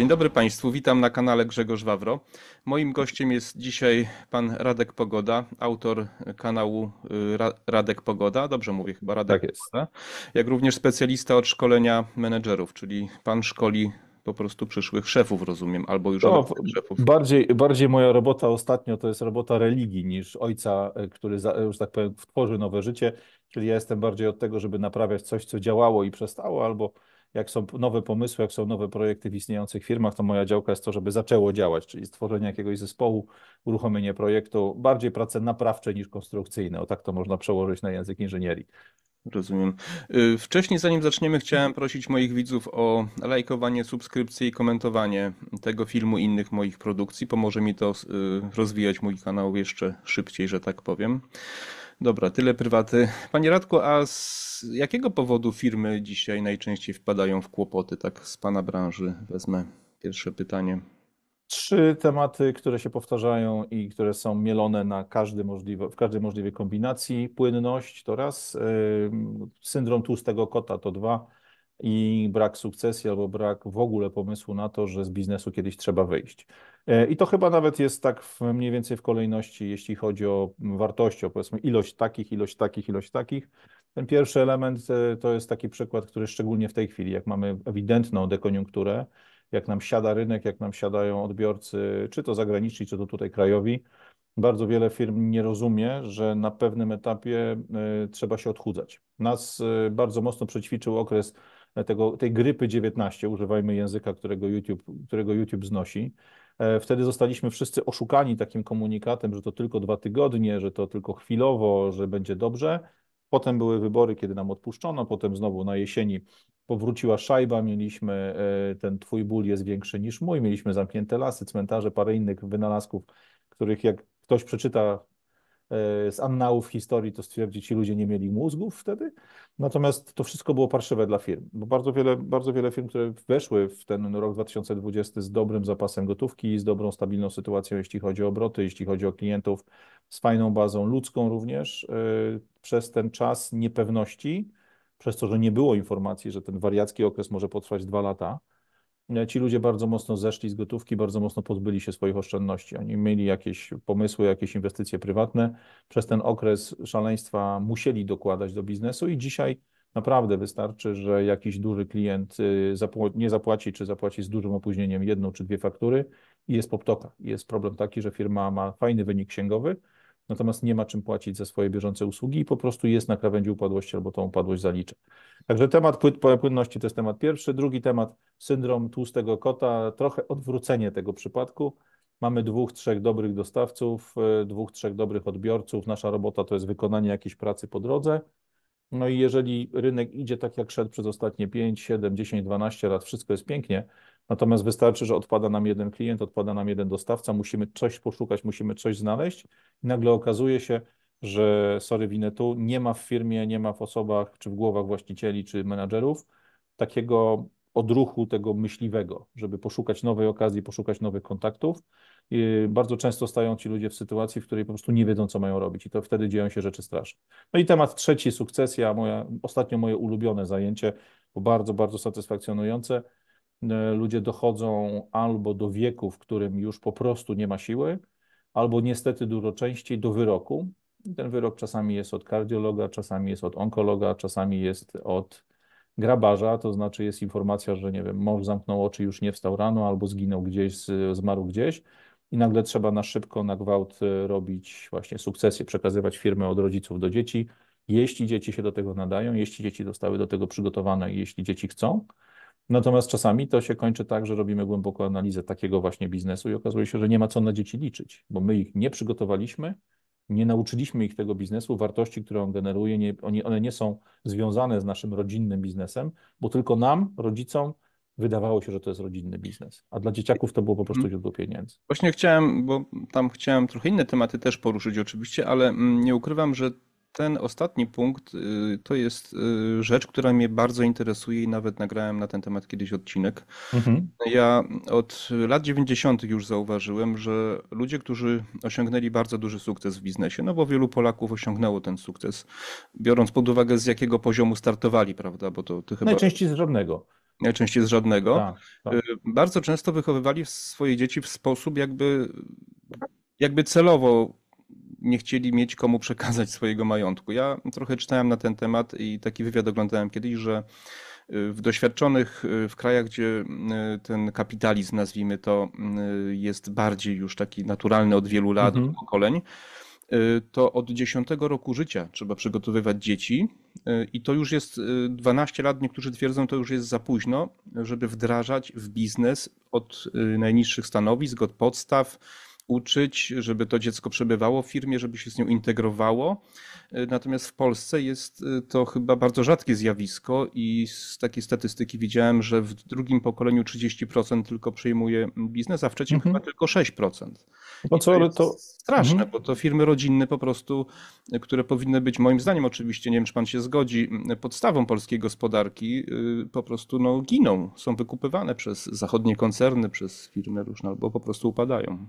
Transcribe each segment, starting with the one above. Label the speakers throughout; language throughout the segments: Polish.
Speaker 1: Dzień dobry Państwu, witam na kanale Grzegorz Wawro. Moim gościem jest dzisiaj pan Radek Pogoda, autor kanału y, Radek Pogoda. Dobrze mówię, chyba Radek tak Pogoda. Jak również specjalista od szkolenia menedżerów, czyli pan szkoli po prostu przyszłych szefów, rozumiem, albo już no,
Speaker 2: szefów. Bardziej, bardziej moja robota ostatnio to jest robota religii niż ojca, e, który, e, już tak powiem, tworzy nowe życie. Czyli ja jestem bardziej od tego, żeby naprawiać coś, co działało i przestało, albo jak są nowe pomysły, jak są nowe projekty w istniejących firmach, to moja działka jest to, żeby zaczęło działać, czyli stworzenie jakiegoś zespołu, uruchomienie projektu, bardziej prace naprawcze niż konstrukcyjne, o tak to można przełożyć
Speaker 1: na język inżynierii. Rozumiem. Y, wcześniej, zanim zaczniemy, chciałem prosić moich widzów o lajkowanie, subskrypcję i komentowanie tego filmu i innych moich produkcji. Pomoże mi to y, rozwijać mój kanał jeszcze szybciej, że tak powiem. Dobra, tyle prywaty. Panie Radku, a z jakiego powodu firmy dzisiaj najczęściej wpadają w kłopoty? Tak z Pana branży wezmę pierwsze pytanie.
Speaker 2: Trzy tematy, które się powtarzają i które są mielone na każdy możliwy w każdej możliwej kombinacji. Płynność to raz, syndrom tłustego kota to dwa, i brak sukcesji albo brak w ogóle pomysłu na to, że z biznesu kiedyś trzeba wyjść. E, I to chyba nawet jest tak w, mniej więcej w kolejności, jeśli chodzi o wartości, o powiedzmy ilość takich, ilość takich, ilość takich. Ten pierwszy element e, to jest taki przykład, który szczególnie w tej chwili, jak mamy ewidentną dekoniunkturę, jak nam siada rynek, jak nam siadają odbiorcy, czy to zagraniczni, czy to tutaj krajowi, bardzo wiele firm nie rozumie, że na pewnym etapie e, trzeba się odchudzać. Nas bardzo mocno przećwiczył okres E, tego, tej grypy 19, używajmy języka, którego YouTube, którego YouTube znosi. E, wtedy zostaliśmy wszyscy oszukani takim komunikatem, że to tylko dwa tygodnie, że to tylko chwilowo, że będzie dobrze. Potem były wybory, kiedy nam odpuszczono, potem znowu na jesieni powróciła szajba, mieliśmy e, ten twój ból jest większy niż mój, mieliśmy zamknięte lasy, cmentarze, parę innych wynalazków, których jak ktoś przeczyta z annałów historii to stwierdzić, ci ludzie nie mieli mózgów wtedy. Natomiast to wszystko było parszywe dla firm, bo bardzo wiele, bardzo wiele firm, które weszły w ten rok 2020 z dobrym zapasem gotówki, z dobrą, stabilną sytuacją, jeśli chodzi o obroty, jeśli chodzi o klientów, z fajną bazą ludzką również, y, przez ten czas niepewności, przez to, że nie było informacji, że ten wariacki okres może potrwać dwa lata, E, ci ludzie bardzo mocno zeszli z gotówki, bardzo mocno pozbyli się swoich oszczędności. Oni mieli jakieś pomysły, jakieś inwestycje prywatne. Przez ten okres szaleństwa musieli dokładać do biznesu i dzisiaj naprawdę wystarczy, że jakiś duży klient y, nie zapłaci, czy zapłaci z dużym opóźnieniem jedną czy dwie faktury i jest poptoka. Jest problem taki, że firma ma fajny wynik księgowy, natomiast nie ma czym płacić za swoje bieżące usługi i po prostu jest na krawędzi upadłości albo tą upadłość zaliczy. Także temat płynności to jest temat pierwszy. Drugi temat, syndrom tłustego kota, trochę odwrócenie tego przypadku. Mamy dwóch, trzech dobrych dostawców, y, dwóch, trzech dobrych odbiorców. Nasza robota to jest wykonanie jakiejś pracy po drodze. No i jeżeli rynek idzie tak, jak szedł przez ostatnie 5, 7, 10, 12 lat, wszystko jest pięknie, Natomiast wystarczy, że odpada nam jeden klient, odpada nam jeden dostawca, musimy coś poszukać, musimy coś znaleźć i nagle okazuje się, że sorry tu nie ma w firmie, nie ma w osobach, czy w głowach właścicieli, czy menadżerów takiego odruchu tego myśliwego, żeby poszukać nowej okazji, poszukać nowych kontaktów. I bardzo często stają ci ludzie w sytuacji, w której po prostu nie wiedzą, co mają robić, i to wtedy dzieją się rzeczy straszne. No i temat trzeci, sukcesja, moja, ostatnio moje ulubione zajęcie, bo bardzo, bardzo satysfakcjonujące E, ludzie dochodzą albo do wieku, w którym już po prostu nie ma siły, albo niestety dużo częściej do wyroku. Ten wyrok czasami jest od kardiologa, czasami jest od onkologa, czasami jest od grabarza, to znaczy jest informacja, że nie wiem, mąż zamknął oczy, już nie wstał rano, albo zginął gdzieś, zmarł gdzieś i nagle trzeba na szybko, na gwałt e, robić właśnie sukcesję, przekazywać firmę od rodziców do dzieci, jeśli dzieci się do tego nadają, jeśli dzieci zostały do tego przygotowane i jeśli dzieci chcą. Natomiast czasami to się kończy tak, że robimy głęboką analizę takiego właśnie biznesu i okazuje się, że nie ma co na dzieci liczyć, bo my ich nie przygotowaliśmy, nie nauczyliśmy ich tego biznesu, wartości, które on generuje, nie, oni, one nie są związane z naszym rodzinnym biznesem, bo tylko nam, rodzicom, wydawało się, że to jest rodzinny biznes, a dla dzieciaków to było po prostu źródło pieniędzy.
Speaker 1: Właśnie chciałem, bo tam chciałem trochę inne tematy też poruszyć oczywiście, ale mm, nie ukrywam, że ten ostatni punkt y, to jest y, rzecz, która mnie bardzo interesuje i nawet nagrałem na ten temat kiedyś odcinek. Mhm. Ja od lat 90. już zauważyłem, że ludzie, którzy osiągnęli bardzo duży sukces w biznesie, no bo wielu Polaków osiągnęło ten sukces, biorąc pod uwagę z jakiego poziomu startowali, prawda? Bo to, to chyba... Najczęściej z żadnego najczęściej z żadnego, tak, tak. Y, bardzo często wychowywali swoje dzieci w sposób jakby, jakby celowo nie chcieli mieć komu przekazać swojego majątku. Ja trochę czytałem na ten temat i taki wywiad oglądałem kiedyś, że y, w doświadczonych y, w krajach, gdzie y, ten kapitalizm, nazwijmy to, jest bardziej już taki naturalny od wielu lat, mhm. pokoleń, to od 10 roku życia trzeba przygotowywać dzieci i to już jest 12 lat, niektórzy twierdzą, to już jest za późno, żeby wdrażać w biznes od najniższych stanowisk, od podstaw, uczyć, żeby to dziecko przebywało w firmie, żeby się z nią integrowało. E, natomiast w Polsce jest e, to chyba bardzo rzadkie zjawisko i z takiej statystyki widziałem, że w drugim pokoleniu 30% tylko przyjmuje biznes, a w trzecim mhm. chyba tylko 6%.
Speaker 2: No co, to, to
Speaker 1: straszne, mhm. bo to firmy rodzinne po prostu, e, które powinny być moim zdaniem oczywiście, nie wiem czy pan się zgodzi, podstawą polskiej gospodarki po prostu no, giną, są wykupywane przez zachodnie koncerny, przez firmy różne albo po prostu upadają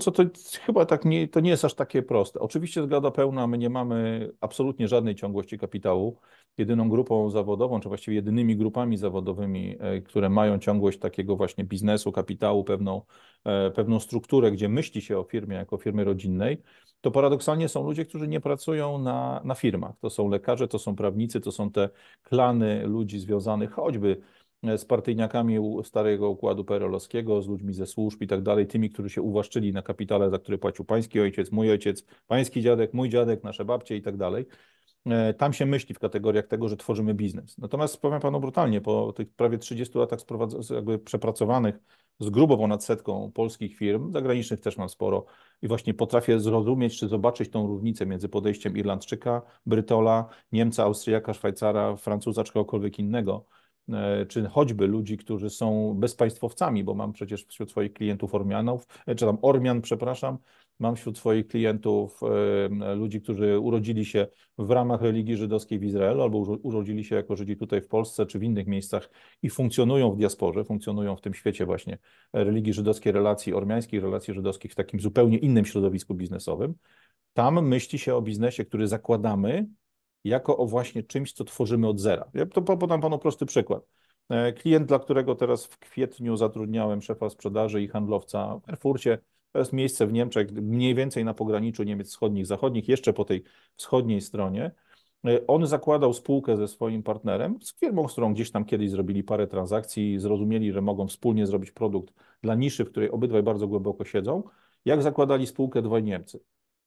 Speaker 1: co to chyba tak nie, to nie jest aż takie proste. Oczywiście zgoda pełna, my nie mamy absolutnie żadnej
Speaker 2: ciągłości kapitału. Jedyną grupą zawodową, czy właściwie jedynymi grupami zawodowymi, e, które mają ciągłość takiego właśnie biznesu, kapitału, pewną, e, pewną strukturę, gdzie myśli się o firmie jako firmy rodzinnej, to paradoksalnie są ludzie, którzy nie pracują na, na firmach. To są lekarze, to są prawnicy, to są te klany ludzi związanych choćby z partyjniakami starego układu perolowskiego, z ludźmi ze służb i tak dalej, tymi, którzy się uwłaszczyli na kapitale, za który płacił pański ojciec, mój ojciec, pański dziadek, mój dziadek, nasze babcie i tak dalej. E, tam się myśli w kategoriach tego, że tworzymy biznes. Natomiast powiem panu brutalnie, po tych prawie 30 latach jakby przepracowanych z grubo ponad setką polskich firm, zagranicznych też mam sporo, i właśnie potrafię zrozumieć czy zobaczyć tą różnicę między podejściem Irlandczyka, Brytola, Niemca, Austriaka, Szwajcara, Francuza czy kogokolwiek innego E, czy choćby ludzi, którzy są bezpaństwowcami, bo mam przecież wśród swoich klientów Ormianów, e, czy tam Ormian, przepraszam, mam wśród swoich klientów e, ludzi, którzy urodzili się w ramach religii żydowskiej w Izraelu albo urodzili się jako Żydzi tutaj w Polsce czy w innych miejscach i funkcjonują w diasporze, funkcjonują w tym świecie właśnie religii żydowskiej, relacji ormiańskich, relacji żydowskich w takim zupełnie innym środowisku biznesowym. Tam myśli się o biznesie, który zakładamy, jako o właśnie czymś, co tworzymy od zera. Ja to podam Panu prosty przykład. E, klient, dla którego teraz w kwietniu zatrudniałem szefa sprzedaży i handlowca w Erfurcie, to jest miejsce w Niemczech, mniej więcej na pograniczu Niemiec wschodnich, zachodnich, jeszcze po tej wschodniej stronie. E, on zakładał spółkę ze swoim partnerem, z firmą, z którą gdzieś tam kiedyś zrobili parę transakcji, zrozumieli, że mogą wspólnie zrobić produkt dla niszy, w której obydwaj bardzo głęboko siedzą. Jak zakładali spółkę dwaj Niemcy?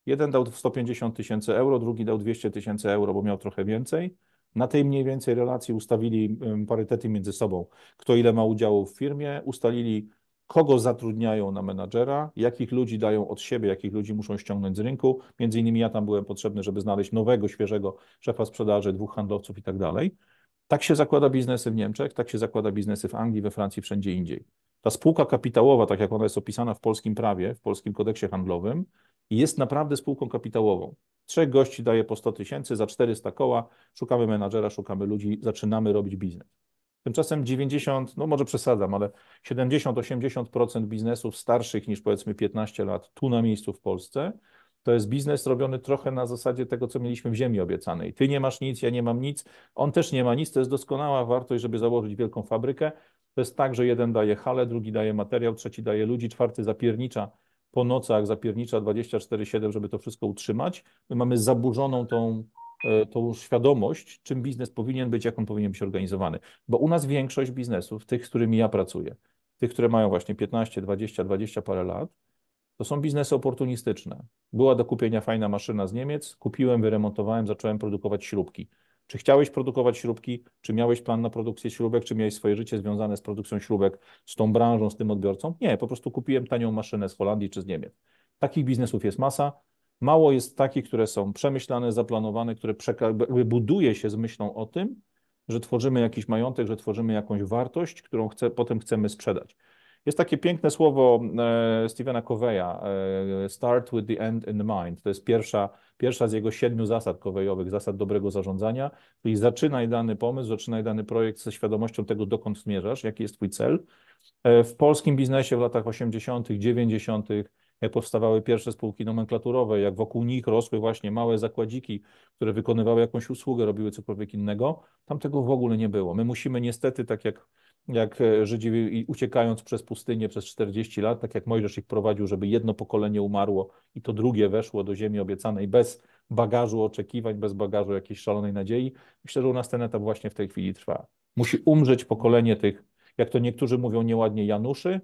Speaker 2: Jeden dał 150 tysięcy euro, drugi dał 200 tysięcy euro, bo miał trochę więcej. Na tej mniej więcej relacji ustawili parytety między sobą, kto ile ma udziału w firmie, ustalili kogo zatrudniają na menadżera, jakich ludzi dają od siebie, jakich ludzi muszą ściągnąć z rynku. Między innymi ja tam byłem potrzebny, żeby znaleźć nowego, świeżego szefa sprzedaży, dwóch handlowców i tak dalej. Tak się zakłada biznesy w Niemczech, tak się zakłada biznesy w Anglii, we Francji, wszędzie indziej. Ta spółka kapitałowa, tak jak ona jest opisana w polskim prawie, w polskim kodeksie handlowym, jest naprawdę spółką kapitałową. Trzech gości daje po 100 tysięcy, za 400 koła, szukamy menadżera, szukamy ludzi, zaczynamy robić biznes. Tymczasem 90, no może przesadzam, ale 70-80% biznesów starszych niż powiedzmy 15 lat tu na miejscu w Polsce to jest biznes robiony trochę na zasadzie tego, co mieliśmy w ziemi obiecanej. Ty nie masz nic, ja nie mam nic, on też nie ma nic. To jest doskonała wartość, żeby założyć wielką fabrykę. To jest tak, że jeden daje halę, drugi daje materiał, trzeci daje ludzi, czwarty zapiernicza po nocach, zapiernicza 24-7, żeby to wszystko utrzymać. My mamy zaburzoną tą, e, tą świadomość, czym biznes powinien być, jak on powinien być organizowany. Bo u nas większość biznesów, tych, z którymi ja pracuję, tych, które mają właśnie 15, 20, 20 parę lat, to są biznesy oportunistyczne. Była do kupienia fajna maszyna z Niemiec, kupiłem, wyremontowałem, zacząłem produkować śrubki. Czy chciałeś produkować śrubki, czy miałeś plan na produkcję śrubek, czy miałeś swoje życie związane z produkcją śrubek, z tą branżą, z tym odbiorcą? Nie, po prostu kupiłem tanią maszynę z Holandii czy z Niemiec. Takich biznesów jest masa. Mało jest takich, które są przemyślane, zaplanowane, które buduje się z myślą o tym, że tworzymy jakiś majątek, że tworzymy jakąś wartość, którą chce, potem chcemy sprzedać. Jest takie piękne słowo e, Stephena Coveya, e, start with the end in mind. To jest pierwsza, pierwsza z jego siedmiu zasad Coveyowych, zasad dobrego zarządzania, czyli zaczynaj dany pomysł, zaczynaj dany projekt ze świadomością tego, dokąd zmierzasz, jaki jest twój cel. E, w polskim biznesie w latach 80., 90., jak powstawały pierwsze spółki nomenklaturowe, jak wokół nich rosły właśnie małe zakładziki, które wykonywały jakąś usługę, robiły cokolwiek innego, tam tego w ogóle nie było. My musimy niestety, tak jak jak e, Żydzi uciekając przez pustynię przez 40 lat, tak jak Mojżesz ich prowadził, żeby jedno pokolenie umarło i to drugie weszło do ziemi obiecanej bez bagażu oczekiwań, bez bagażu jakiejś szalonej nadziei. Myślę, że u nas ten etap właśnie w tej chwili trwa. Musi umrzeć pokolenie tych, jak to niektórzy mówią nieładnie, Januszy,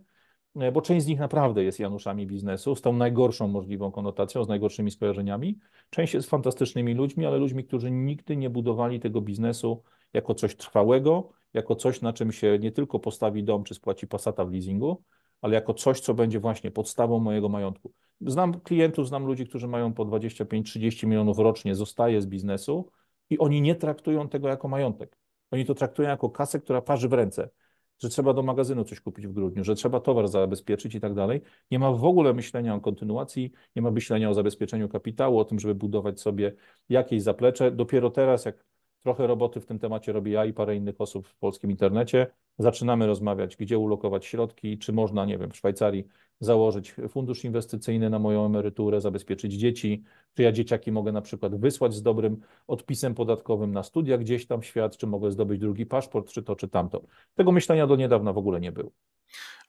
Speaker 2: e, bo część z nich naprawdę jest Januszami biznesu, z tą najgorszą możliwą konotacją, z najgorszymi skojarzeniami. Część jest fantastycznymi ludźmi, ale ludźmi, którzy nigdy nie budowali tego biznesu jako coś trwałego, jako coś, na czym się nie tylko postawi dom czy spłaci pasata w leasingu, ale jako coś, co będzie właśnie podstawą mojego majątku. Znam klientów, znam ludzi, którzy mają po 25-30 milionów rocznie, zostaje z biznesu i oni nie traktują tego jako majątek. Oni to traktują jako kasę, która parzy w ręce, że trzeba do magazynu coś kupić w grudniu, że trzeba towar zabezpieczyć i tak dalej. Nie ma w ogóle myślenia o kontynuacji, nie ma myślenia o zabezpieczeniu kapitału, o tym, żeby budować sobie jakieś zaplecze. Dopiero teraz, jak Trochę roboty w tym temacie robi ja i parę innych osób w polskim internecie. Zaczynamy rozmawiać, gdzie ulokować środki, czy można, nie wiem, w Szwajcarii założyć fundusz inwestycyjny na moją emeryturę, zabezpieczyć dzieci, czy ja dzieciaki mogę na przykład wysłać z dobrym odpisem podatkowym na studia gdzieś tam w świat, czy mogę zdobyć drugi paszport, czy to, czy tamto. Tego myślenia do niedawna
Speaker 1: w ogóle nie było.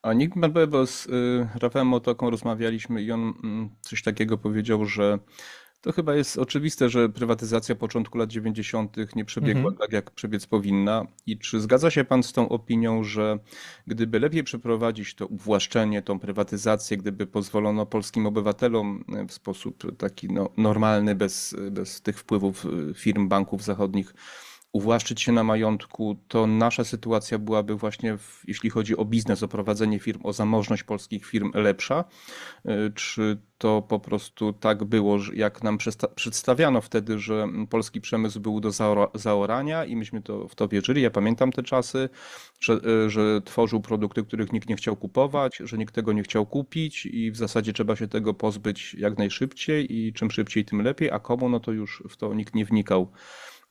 Speaker 1: A Nick Mabebo z y, Rafałem Otoką rozmawialiśmy i on mm, coś takiego powiedział, że to chyba jest oczywiste, że prywatyzacja początku lat 90. nie przebiegła mhm. tak, jak przebiec powinna. I czy zgadza się Pan z tą opinią, że gdyby lepiej przeprowadzić to uwłaszczenie, tą prywatyzację, gdyby pozwolono polskim obywatelom e, w sposób taki no, normalny, bez, bez tych wpływów e, firm, banków zachodnich, uwłaszczyć się na majątku, to nasza sytuacja byłaby właśnie, w, jeśli chodzi o biznes, o prowadzenie firm, o zamożność polskich firm lepsza? Y, czy to po prostu tak było, jak nam przedstawiano wtedy, że polski przemysł był do zaorania i myśmy to, w to wierzyli. Ja pamiętam te czasy, że, y, że tworzył produkty, których nikt nie chciał kupować, że nikt tego nie chciał kupić i w zasadzie trzeba się tego pozbyć jak najszybciej i czym szybciej, tym lepiej, a komu no to już w to nikt nie wnikał.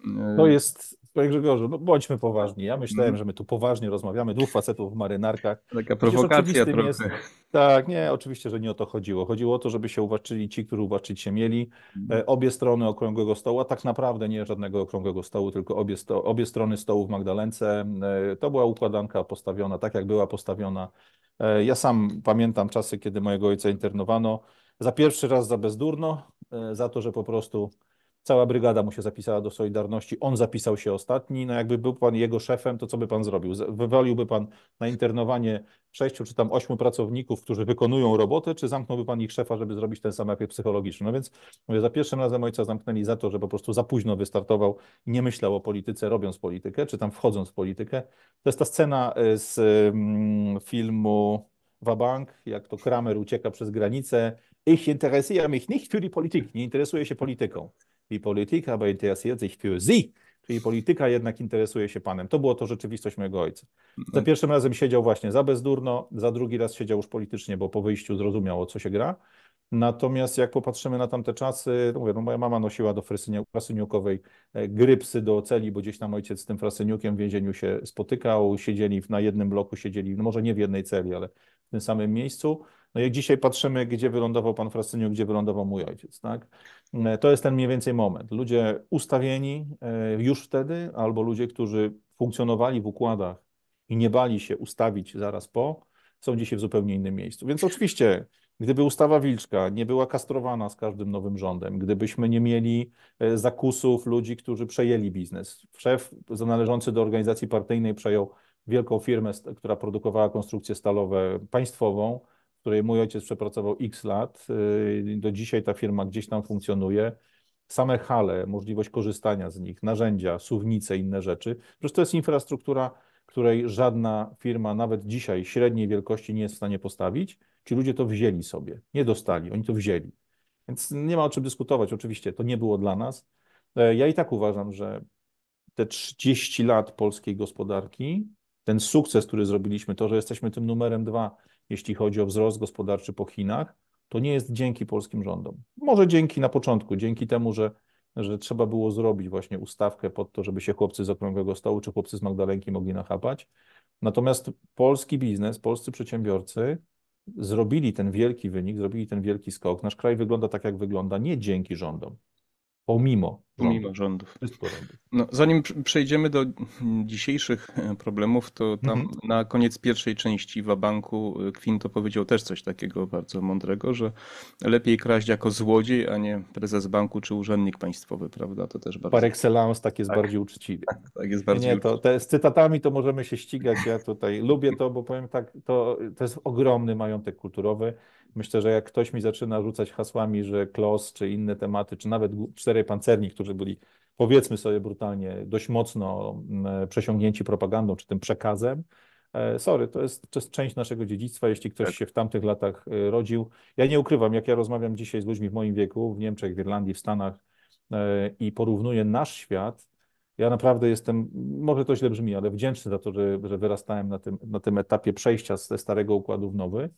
Speaker 1: E, to jest,
Speaker 2: panie Grzegorzu, no bądźmy poważni. Ja myślałem, że my tu poważnie
Speaker 1: rozmawiamy, dwóch facetów
Speaker 2: w marynarkach. Taka prowokacja trochę. Jest... tak, nie, oczywiście, że nie o to chodziło. Chodziło o to, żeby się uwaczyli ci, którzy uwaczyć się mieli. E, mhm. Obie strony okrągłego stołu, a tak naprawdę nie żadnego okrągłego stołu, tylko obie, sto... obie strony stołu w Magdalence. E, to była układanka postawiona tak, jak była postawiona. Ja sam pamiętam czasy, kiedy mojego ojca internowano za pierwszy raz za bezdurno, za to, że po prostu cała brygada mu się zapisała do Solidarności, on zapisał się ostatni, no jakby był pan jego szefem, to co by pan zrobił? Wywaliłby pan na internowanie sześciu czy tam ośmiu pracowników, którzy wykonują robotę, czy zamknąłby pan ich szefa, żeby zrobić ten sam efekt psychologiczny? No więc mówię, za pierwszym razem ojca zamknęli za to, że po prostu za późno wystartował i nie myślał o polityce, robiąc politykę, czy tam wchodząc w politykę. To jest ta scena e, z mm, filmu Wabank, jak to Kramer ucieka przez granicę. Ich interesuje mich nicht für die Politik. Nie interesuje się polityką czyli polityk, aber interessiert sich für sie, czyli polityka jednak interesuje się Panem. To było to rzeczywistość mojego ojca. Za mm. pierwszym razem siedział właśnie za bezdurno, za drugi raz siedział już politycznie, bo po wyjściu zrozumiał, o co się gra. Natomiast jak popatrzymy na tamte czasy, mówię, no moja mama nosiła do frasyniukowej e, grypsy do celi, bo gdzieś tam ojciec z tym frasyniukiem w więzieniu się spotykał, siedzieli na jednym bloku, siedzieli, no może nie w jednej celi, ale w tym samym miejscu. No jak dzisiaj patrzymy, gdzie wylądował pan Frasyniu, gdzie wylądował mój ojciec, tak? E, to jest ten mniej więcej moment. Ludzie ustawieni e, już wtedy, albo ludzie, którzy funkcjonowali w układach i nie bali się ustawić zaraz po, są dzisiaj w zupełnie innym miejscu. Więc oczywiście Gdyby ustawa Wilczka nie była kastrowana z każdym nowym rządem, gdybyśmy nie mieli e, zakusów ludzi, którzy przejęli biznes. Szef należący do organizacji partyjnej przejął wielką firmę, która produkowała konstrukcje stalowe państwową, w której mój ojciec przepracował x lat. Y, do dzisiaj ta firma gdzieś tam funkcjonuje. Same hale, możliwość korzystania z nich, narzędzia, suwnice, inne rzeczy. Przecież to jest infrastruktura, której żadna firma nawet dzisiaj średniej wielkości nie jest w stanie postawić. Ci ludzie to wzięli sobie, nie dostali, oni to wzięli. Więc nie ma o czym dyskutować. Oczywiście to nie było dla nas. E, ja i tak uważam, że te 30 lat polskiej gospodarki, ten sukces, który zrobiliśmy, to, że jesteśmy tym numerem dwa jeśli chodzi o wzrost gospodarczy po Chinach, to nie jest dzięki polskim rządom. Może dzięki na początku, dzięki temu, że, że trzeba było zrobić właśnie ustawkę pod to, żeby się chłopcy z okrągłego stołu czy chłopcy z Magdalenki mogli nachapać. Natomiast polski biznes, polscy przedsiębiorcy zrobili ten wielki wynik, zrobili ten wielki skok. Nasz
Speaker 1: kraj wygląda tak, jak wygląda, nie dzięki rządom pomimo rządów. Pomimo rządów. No, zanim przejdziemy do dzisiejszych e, problemów, to tam mhm. na koniec pierwszej części Wabanku e, Quinto powiedział też coś takiego bardzo mądrego, że lepiej kraść jako złodziej, a nie prezes banku czy urzędnik państwowy, prawda? To też bardzo... Par excellence tak jest tak. bardziej uczciwy. Tak, tak jest bardziej nie,
Speaker 2: to, te, z cytatami to możemy się ścigać, ja tutaj lubię to, bo powiem tak, to, to jest ogromny majątek kulturowy. Myślę, że jak ktoś mi zaczyna rzucać hasłami, że klos czy inne tematy, czy nawet cztery pancerni, którzy byli powiedzmy sobie brutalnie dość mocno mm, e, przesiągnięci propagandą czy tym przekazem, e, Sorry, to jest, to jest, część naszego dziedzictwa, jeśli ktoś tak. się w tamtych latach e, rodził. Ja nie ukrywam, jak ja rozmawiam dzisiaj z ludźmi w moim wieku, w Niemczech, w Irlandii, w Stanach i porównuję nasz świat, ja naprawdę jestem, może to źle brzmi, ale wdzięczny za to, że, że wyrastałem na tym, na tym etapie przejścia ze starego układu w nowy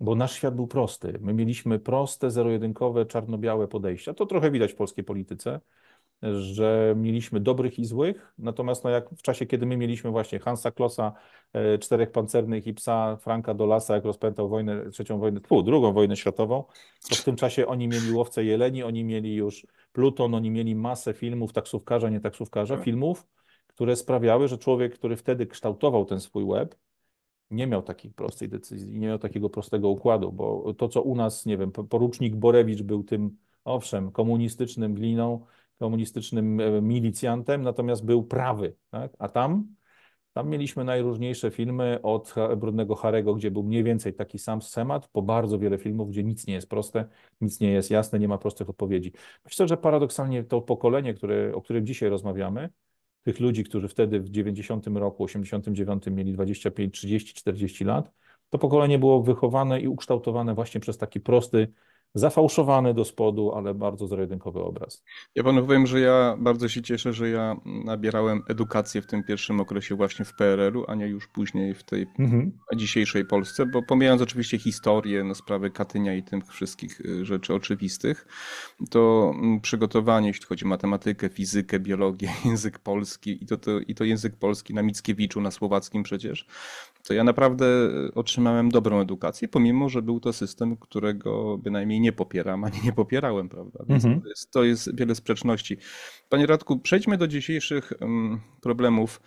Speaker 2: bo nasz świat był prosty. My mieliśmy proste, zero-jedynkowe, czarno-białe podejścia. To trochę widać w polskiej polityce, że mieliśmy dobrych i złych, natomiast no jak w czasie, kiedy my mieliśmy właśnie Hansa Klossa, e, czterech pancernych i psa Franka Dolasa, jak rozpętał wojnę, trzecią wojnę, pół drugą wojnę światową, to w tym czasie oni mieli łowcę jeleni, oni mieli już Pluton, oni mieli masę filmów, taksówkarza, nie taksówkarza, tak. filmów, które sprawiały, że człowiek, który wtedy kształtował ten swój web, nie miał takiej prostej decyzji, nie miał takiego prostego układu, bo to, co u nas, nie wiem, porucznik Borewicz był tym, owszem, komunistycznym gliną, komunistycznym e, milicjantem, natomiast był prawy, tak? a tam tam mieliśmy najróżniejsze filmy od Brudnego Harego, gdzie był mniej więcej taki sam schemat, po bardzo wiele filmów, gdzie nic nie jest proste, nic nie jest jasne, nie ma prostych odpowiedzi. Myślę, że paradoksalnie to pokolenie, które, o którym dzisiaj rozmawiamy, tych ludzi, którzy wtedy w 90 roku, 89 mieli 25, 30, 40 lat, to pokolenie było wychowane i ukształtowane właśnie przez taki prosty
Speaker 1: zafałszowany do spodu, ale bardzo zero obraz. Ja panu powiem, że ja bardzo się cieszę, że ja nabierałem edukację w tym pierwszym okresie właśnie w PRL-u, a nie już później w tej mhm. dzisiejszej Polsce, bo pomijając oczywiście historię, no, sprawy Katynia i tych wszystkich y, rzeczy oczywistych, to mm, przygotowanie, jeśli chodzi o matematykę, fizykę, biologię, język polski i to, to, i to język polski na Mickiewiczu, na słowackim przecież, to ja naprawdę e, otrzymałem dobrą edukację, pomimo, że był to system, którego bynajmniej nie popieram, ani nie popierałem, prawda? Więc mhm. to, jest, to jest wiele sprzeczności. Panie Radku, przejdźmy do dzisiejszych mm, problemów.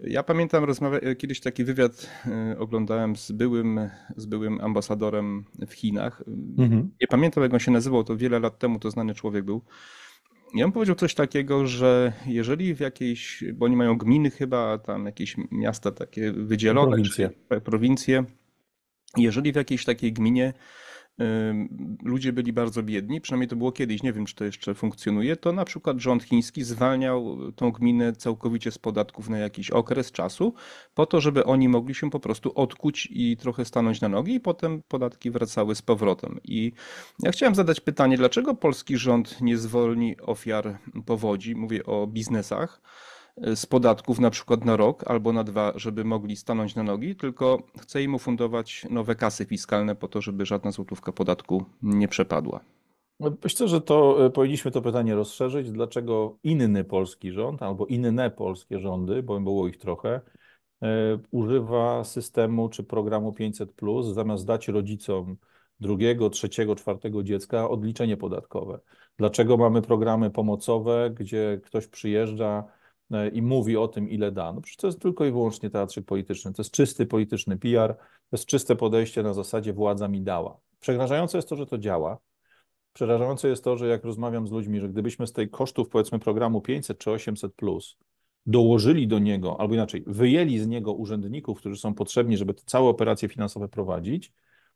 Speaker 1: Ja pamiętam, rozmawia... kiedyś taki wywiad e, oglądałem z byłym, z byłym ambasadorem w Chinach. Mhm. Nie pamiętam, jak on się nazywał, to wiele lat temu to znany człowiek był ja bym powiedział coś takiego, że jeżeli w jakiejś, bo oni mają gminy chyba, tam jakieś miasta takie wydzielone, prowincje. prowincje jeżeli w jakiejś takiej gminie ludzie byli bardzo biedni, przynajmniej to było kiedyś, nie wiem czy to jeszcze funkcjonuje, to na przykład rząd chiński zwalniał tą gminę całkowicie z podatków na jakiś okres czasu, po to, żeby oni mogli się po prostu odkuć i trochę stanąć na nogi i potem podatki wracały z powrotem. I ja chciałem zadać pytanie, dlaczego polski rząd nie zwolni ofiar powodzi, mówię o biznesach, z podatków na przykład na rok albo na dwa, żeby mogli stanąć na nogi, tylko chce im ufundować nowe kasy fiskalne po to, żeby żadna złotówka podatku nie przepadła.
Speaker 2: No, myślę, że to e, powinniśmy to pytanie rozszerzyć. Dlaczego inny polski rząd albo inne polskie rządy, bo było ich trochę, e, używa systemu czy programu 500, zamiast dać rodzicom drugiego, trzeciego, czwartego dziecka odliczenie podatkowe? Dlaczego mamy programy pomocowe, gdzie ktoś przyjeżdża, E, i mówi o tym, ile No Przecież to jest tylko i wyłącznie teatrzyk polityczny. To jest czysty polityczny PR, to jest czyste podejście na zasadzie władza mi dała. Przerażające jest to, że to działa. Przerażające jest to, że jak rozmawiam z ludźmi, że gdybyśmy z tej kosztów powiedzmy programu 500 czy 800 plus dołożyli do niego, albo inaczej, wyjęli z niego urzędników, którzy są potrzebni, żeby te całe operacje finansowe prowadzić,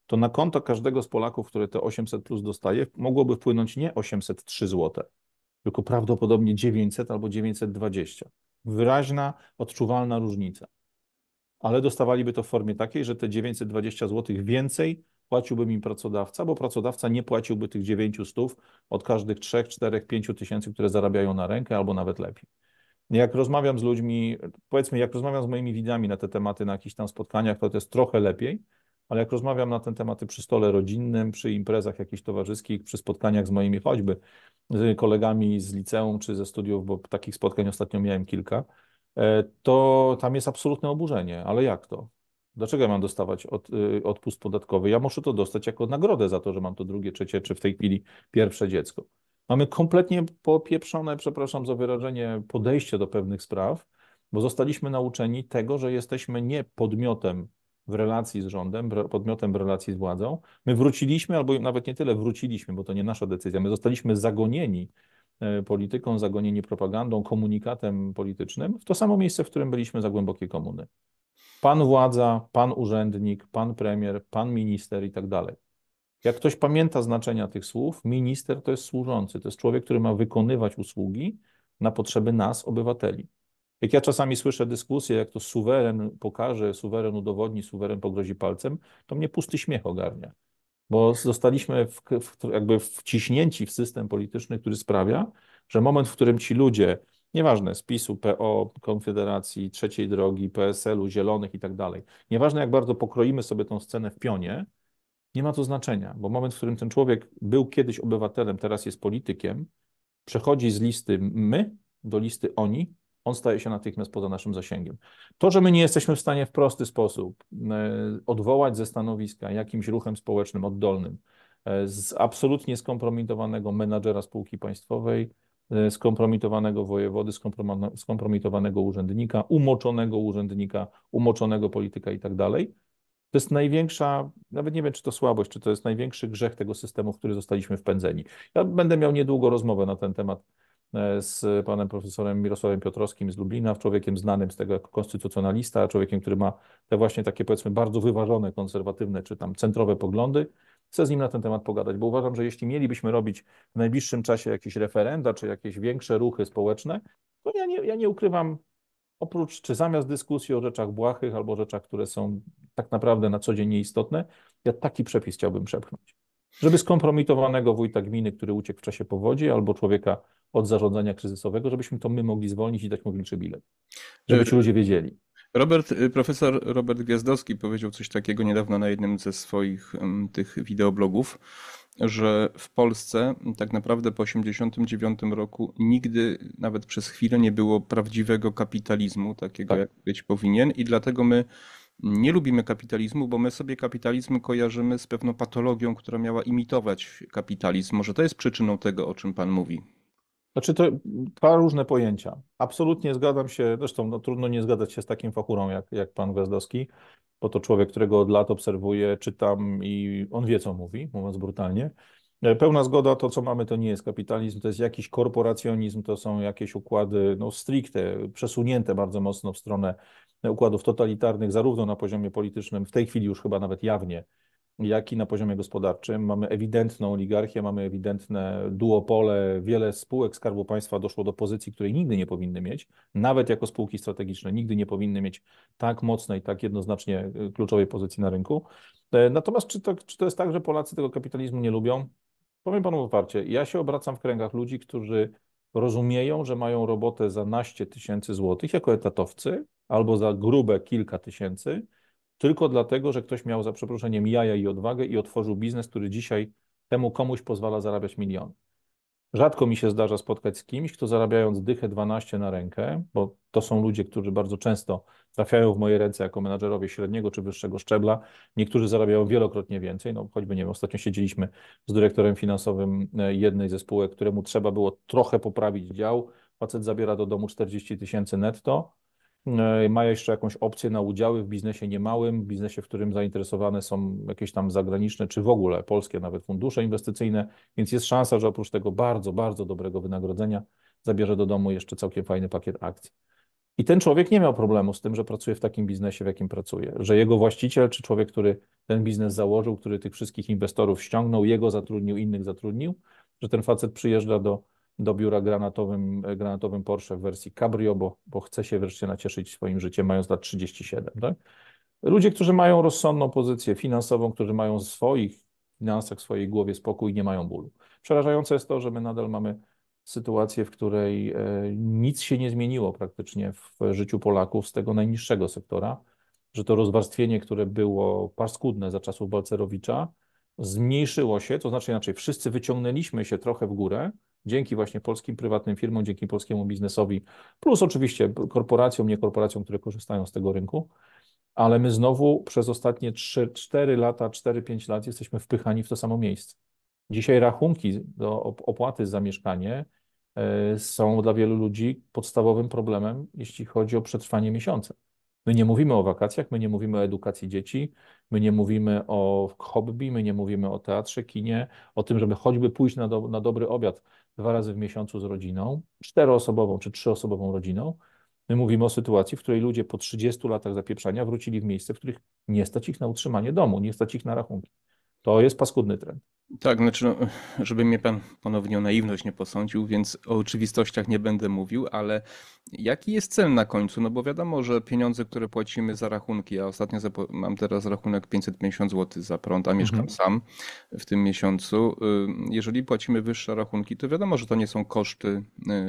Speaker 2: to na konto każdego z Polaków, który te 800 plus dostaje, mogłoby wpłynąć nie 803 zł, tylko prawdopodobnie 900 albo 920. Wyraźna, odczuwalna różnica. Ale dostawaliby to w formie takiej, że te 920 zł więcej płaciłby mi pracodawca, bo pracodawca nie płaciłby tych 900 od każdych 3, 4, 5 tysięcy, które zarabiają na rękę albo nawet lepiej. Jak rozmawiam z ludźmi, powiedzmy, jak rozmawiam z moimi widzami na te tematy na jakichś tam spotkaniach, to, to jest trochę lepiej, ale jak rozmawiam na ten tematy przy stole rodzinnym, przy imprezach jakichś towarzyskich, przy spotkaniach z moimi choćby z kolegami z liceum czy ze studiów, bo takich spotkań ostatnio miałem kilka, e, to tam jest absolutne oburzenie. Ale jak to? Dlaczego ja mam dostawać od, e, odpust podatkowy? Ja muszę to dostać jako nagrodę za to, że mam to drugie, trzecie, czy w tej chwili pierwsze dziecko. Mamy kompletnie popieprzone, przepraszam za wyrażenie, podejście do pewnych spraw, bo zostaliśmy nauczeni tego, że jesteśmy nie podmiotem w relacji z rządem, podmiotem w relacji z władzą. My wróciliśmy, albo nawet nie tyle wróciliśmy, bo to nie nasza decyzja, my zostaliśmy zagonieni e, polityką, zagonieni propagandą, komunikatem politycznym w to samo miejsce, w którym byliśmy za głębokie komuny. Pan władza, pan urzędnik, pan premier, pan minister i tak dalej. Jak ktoś pamięta znaczenia tych słów, minister to jest służący, to jest człowiek, który ma wykonywać usługi na potrzeby nas, obywateli. Jak ja czasami słyszę dyskusję, jak to suweren pokaże, suweren udowodni, suweren pogrozi palcem, to mnie pusty śmiech ogarnia. Bo zostaliśmy w, w, jakby wciśnięci w system polityczny, który sprawia, że moment, w którym ci ludzie, nieważne z PiSu, PO, Konfederacji, Trzeciej Drogi, PSL-u, Zielonych i tak dalej, nieważne jak bardzo pokroimy sobie tą scenę w pionie, nie ma to znaczenia, bo moment, w którym ten człowiek był kiedyś obywatelem, teraz jest politykiem, przechodzi z listy my do listy oni, on staje się natychmiast poza naszym zasięgiem. To, że my nie jesteśmy w stanie w prosty sposób e, odwołać ze stanowiska jakimś ruchem społecznym oddolnym e, z absolutnie skompromitowanego menadżera spółki państwowej, e, skompromitowanego wojewody, skompromitowanego urzędnika, umoczonego urzędnika, umoczonego polityka i tak dalej. To jest największa, nawet nie wiem, czy to słabość, czy to jest największy grzech tego systemu, w który zostaliśmy wpędzeni. Ja będę miał niedługo rozmowę na ten temat E, z panem profesorem Mirosławem Piotrowskim z Lublina, człowiekiem znanym z tego jako konstytucjonalista, człowiekiem, który ma te właśnie takie powiedzmy bardzo wyważone, konserwatywne czy tam centrowe poglądy. Chcę z nim na ten temat pogadać, bo uważam, że jeśli mielibyśmy robić w najbliższym czasie jakieś referenda czy jakieś większe ruchy społeczne, to ja nie, ja nie ukrywam, oprócz czy zamiast dyskusji o rzeczach błahych albo rzeczach, które są tak naprawdę na co dzień nieistotne, ja taki przepis chciałbym przepchnąć. Żeby skompromitowanego wójta gminy, który uciekł w czasie powodzi, albo człowieka od zarządzania kryzysowego, żebyśmy to my mogli zwolnić i
Speaker 1: dać większy bilet, żeby ci yy, ludzie wiedzieli. Robert, y, profesor Robert Gwiazdowski powiedział coś takiego niedawno na jednym ze swoich tych wideoblogów, że w Polsce tak naprawdę po 1989 roku nigdy nawet przez chwilę nie było prawdziwego kapitalizmu, takiego tak. jak być powinien, i dlatego my nie lubimy kapitalizmu, bo my sobie kapitalizm kojarzymy z pewną patologią, która miała imitować kapitalizm. Może to jest przyczyną tego, o czym Pan mówi.
Speaker 2: Znaczy, to dwa różne pojęcia. Absolutnie zgadzam się, zresztą no, trudno nie zgadzać się z takim fachurą jak, jak pan Gwiazdowski, bo to człowiek, którego od lat obserwuję, czytam i on wie, co mówi, mówiąc brutalnie. E, pełna zgoda, to co mamy, to nie jest kapitalizm, to jest jakiś korporacjonizm, to są jakieś układy no, stricte, przesunięte bardzo mocno w stronę układów totalitarnych, zarówno na poziomie politycznym, w tej chwili już chyba nawet jawnie, jak i na poziomie gospodarczym. Mamy ewidentną oligarchię, mamy ewidentne duopole. Wiele spółek Skarbu Państwa doszło do pozycji, której nigdy nie powinny mieć, nawet jako spółki strategiczne, nigdy nie powinny mieć tak mocnej, tak jednoznacznie y, kluczowej pozycji na rynku. E, natomiast czy to, czy to jest tak, że Polacy tego kapitalizmu nie lubią? Powiem panu otwarcie, ja się obracam w kręgach ludzi, którzy rozumieją, że mają robotę za naście tysięcy złotych jako etatowcy albo za grube kilka tysięcy tylko dlatego, że ktoś miał za przeproszeniem jaja i odwagę i otworzył biznes, który dzisiaj temu komuś pozwala zarabiać miliony. Rzadko mi się zdarza spotkać z kimś, kto zarabiając dychę 12 na rękę, bo to są ludzie, którzy bardzo często trafiają w moje ręce jako menadżerowie średniego czy wyższego szczebla. Niektórzy zarabiają wielokrotnie więcej. No, choćby nie wiem, ostatnio siedzieliśmy z dyrektorem finansowym e, jednej ze spółek, któremu trzeba było trochę poprawić dział. Facet zabiera do domu 40 tysięcy netto, E, mają jeszcze jakąś opcję na udziały w biznesie niemałym, biznesie, w którym zainteresowane są jakieś tam zagraniczne, czy w ogóle polskie nawet fundusze inwestycyjne, więc jest szansa, że oprócz tego bardzo, bardzo dobrego wynagrodzenia zabierze do domu jeszcze całkiem fajny pakiet akcji. I ten człowiek nie miał problemu z tym, że pracuje w takim biznesie, w jakim pracuje, że jego właściciel, czy człowiek, który ten biznes założył, który tych wszystkich inwestorów ściągnął, jego zatrudnił, innych zatrudnił, że ten facet przyjeżdża do do biura granatowym, e, granatowym Porsche w wersji Cabrio, bo, bo chce się wreszcie nacieszyć swoim życiem, mając lat 37. Tak? Ludzie, którzy mają rozsądną pozycję finansową, którzy mają w swoich finansach, w swojej głowie spokój, nie mają bólu. Przerażające jest to, że my nadal mamy sytuację, w której e, nic się nie zmieniło praktycznie w życiu Polaków z tego najniższego sektora, że to rozwarstwienie, które było paskudne za czasów Balcerowicza, zmniejszyło się, to znaczy inaczej, wszyscy wyciągnęliśmy się trochę w górę, dzięki właśnie polskim prywatnym firmom, dzięki polskiemu biznesowi, plus oczywiście korporacjom, nie korporacjom, które korzystają z tego rynku, ale my znowu przez ostatnie 3, 4 lata, 4-5 lat jesteśmy wpychani w to samo miejsce. Dzisiaj rachunki do opłaty za mieszkanie e, są dla wielu ludzi podstawowym problemem, jeśli chodzi o przetrwanie miesiąca. My nie mówimy o wakacjach, my nie mówimy o edukacji dzieci, my nie mówimy o hobby, my nie mówimy o teatrze, kinie, o tym, żeby choćby pójść na, do, na dobry obiad dwa razy w miesiącu z rodziną, czteroosobową czy trzyosobową rodziną, my mówimy o sytuacji, w której ludzie po 30 latach zapieprzania wrócili w miejsce, w których nie stać ich na utrzymanie domu, nie stać ich na rachunki.
Speaker 1: To jest paskudny trend. Tak, znaczy, no, żeby mnie pan ponownie o naiwność nie posądził, więc o oczywistościach nie będę mówił, ale jaki jest cel na końcu? No bo wiadomo, że pieniądze, które płacimy za rachunki, ja ostatnio mam teraz rachunek 550 zł za prąd, a mieszkam mhm. sam w tym miesiącu. Y, jeżeli płacimy wyższe rachunki, to wiadomo, że to nie są koszty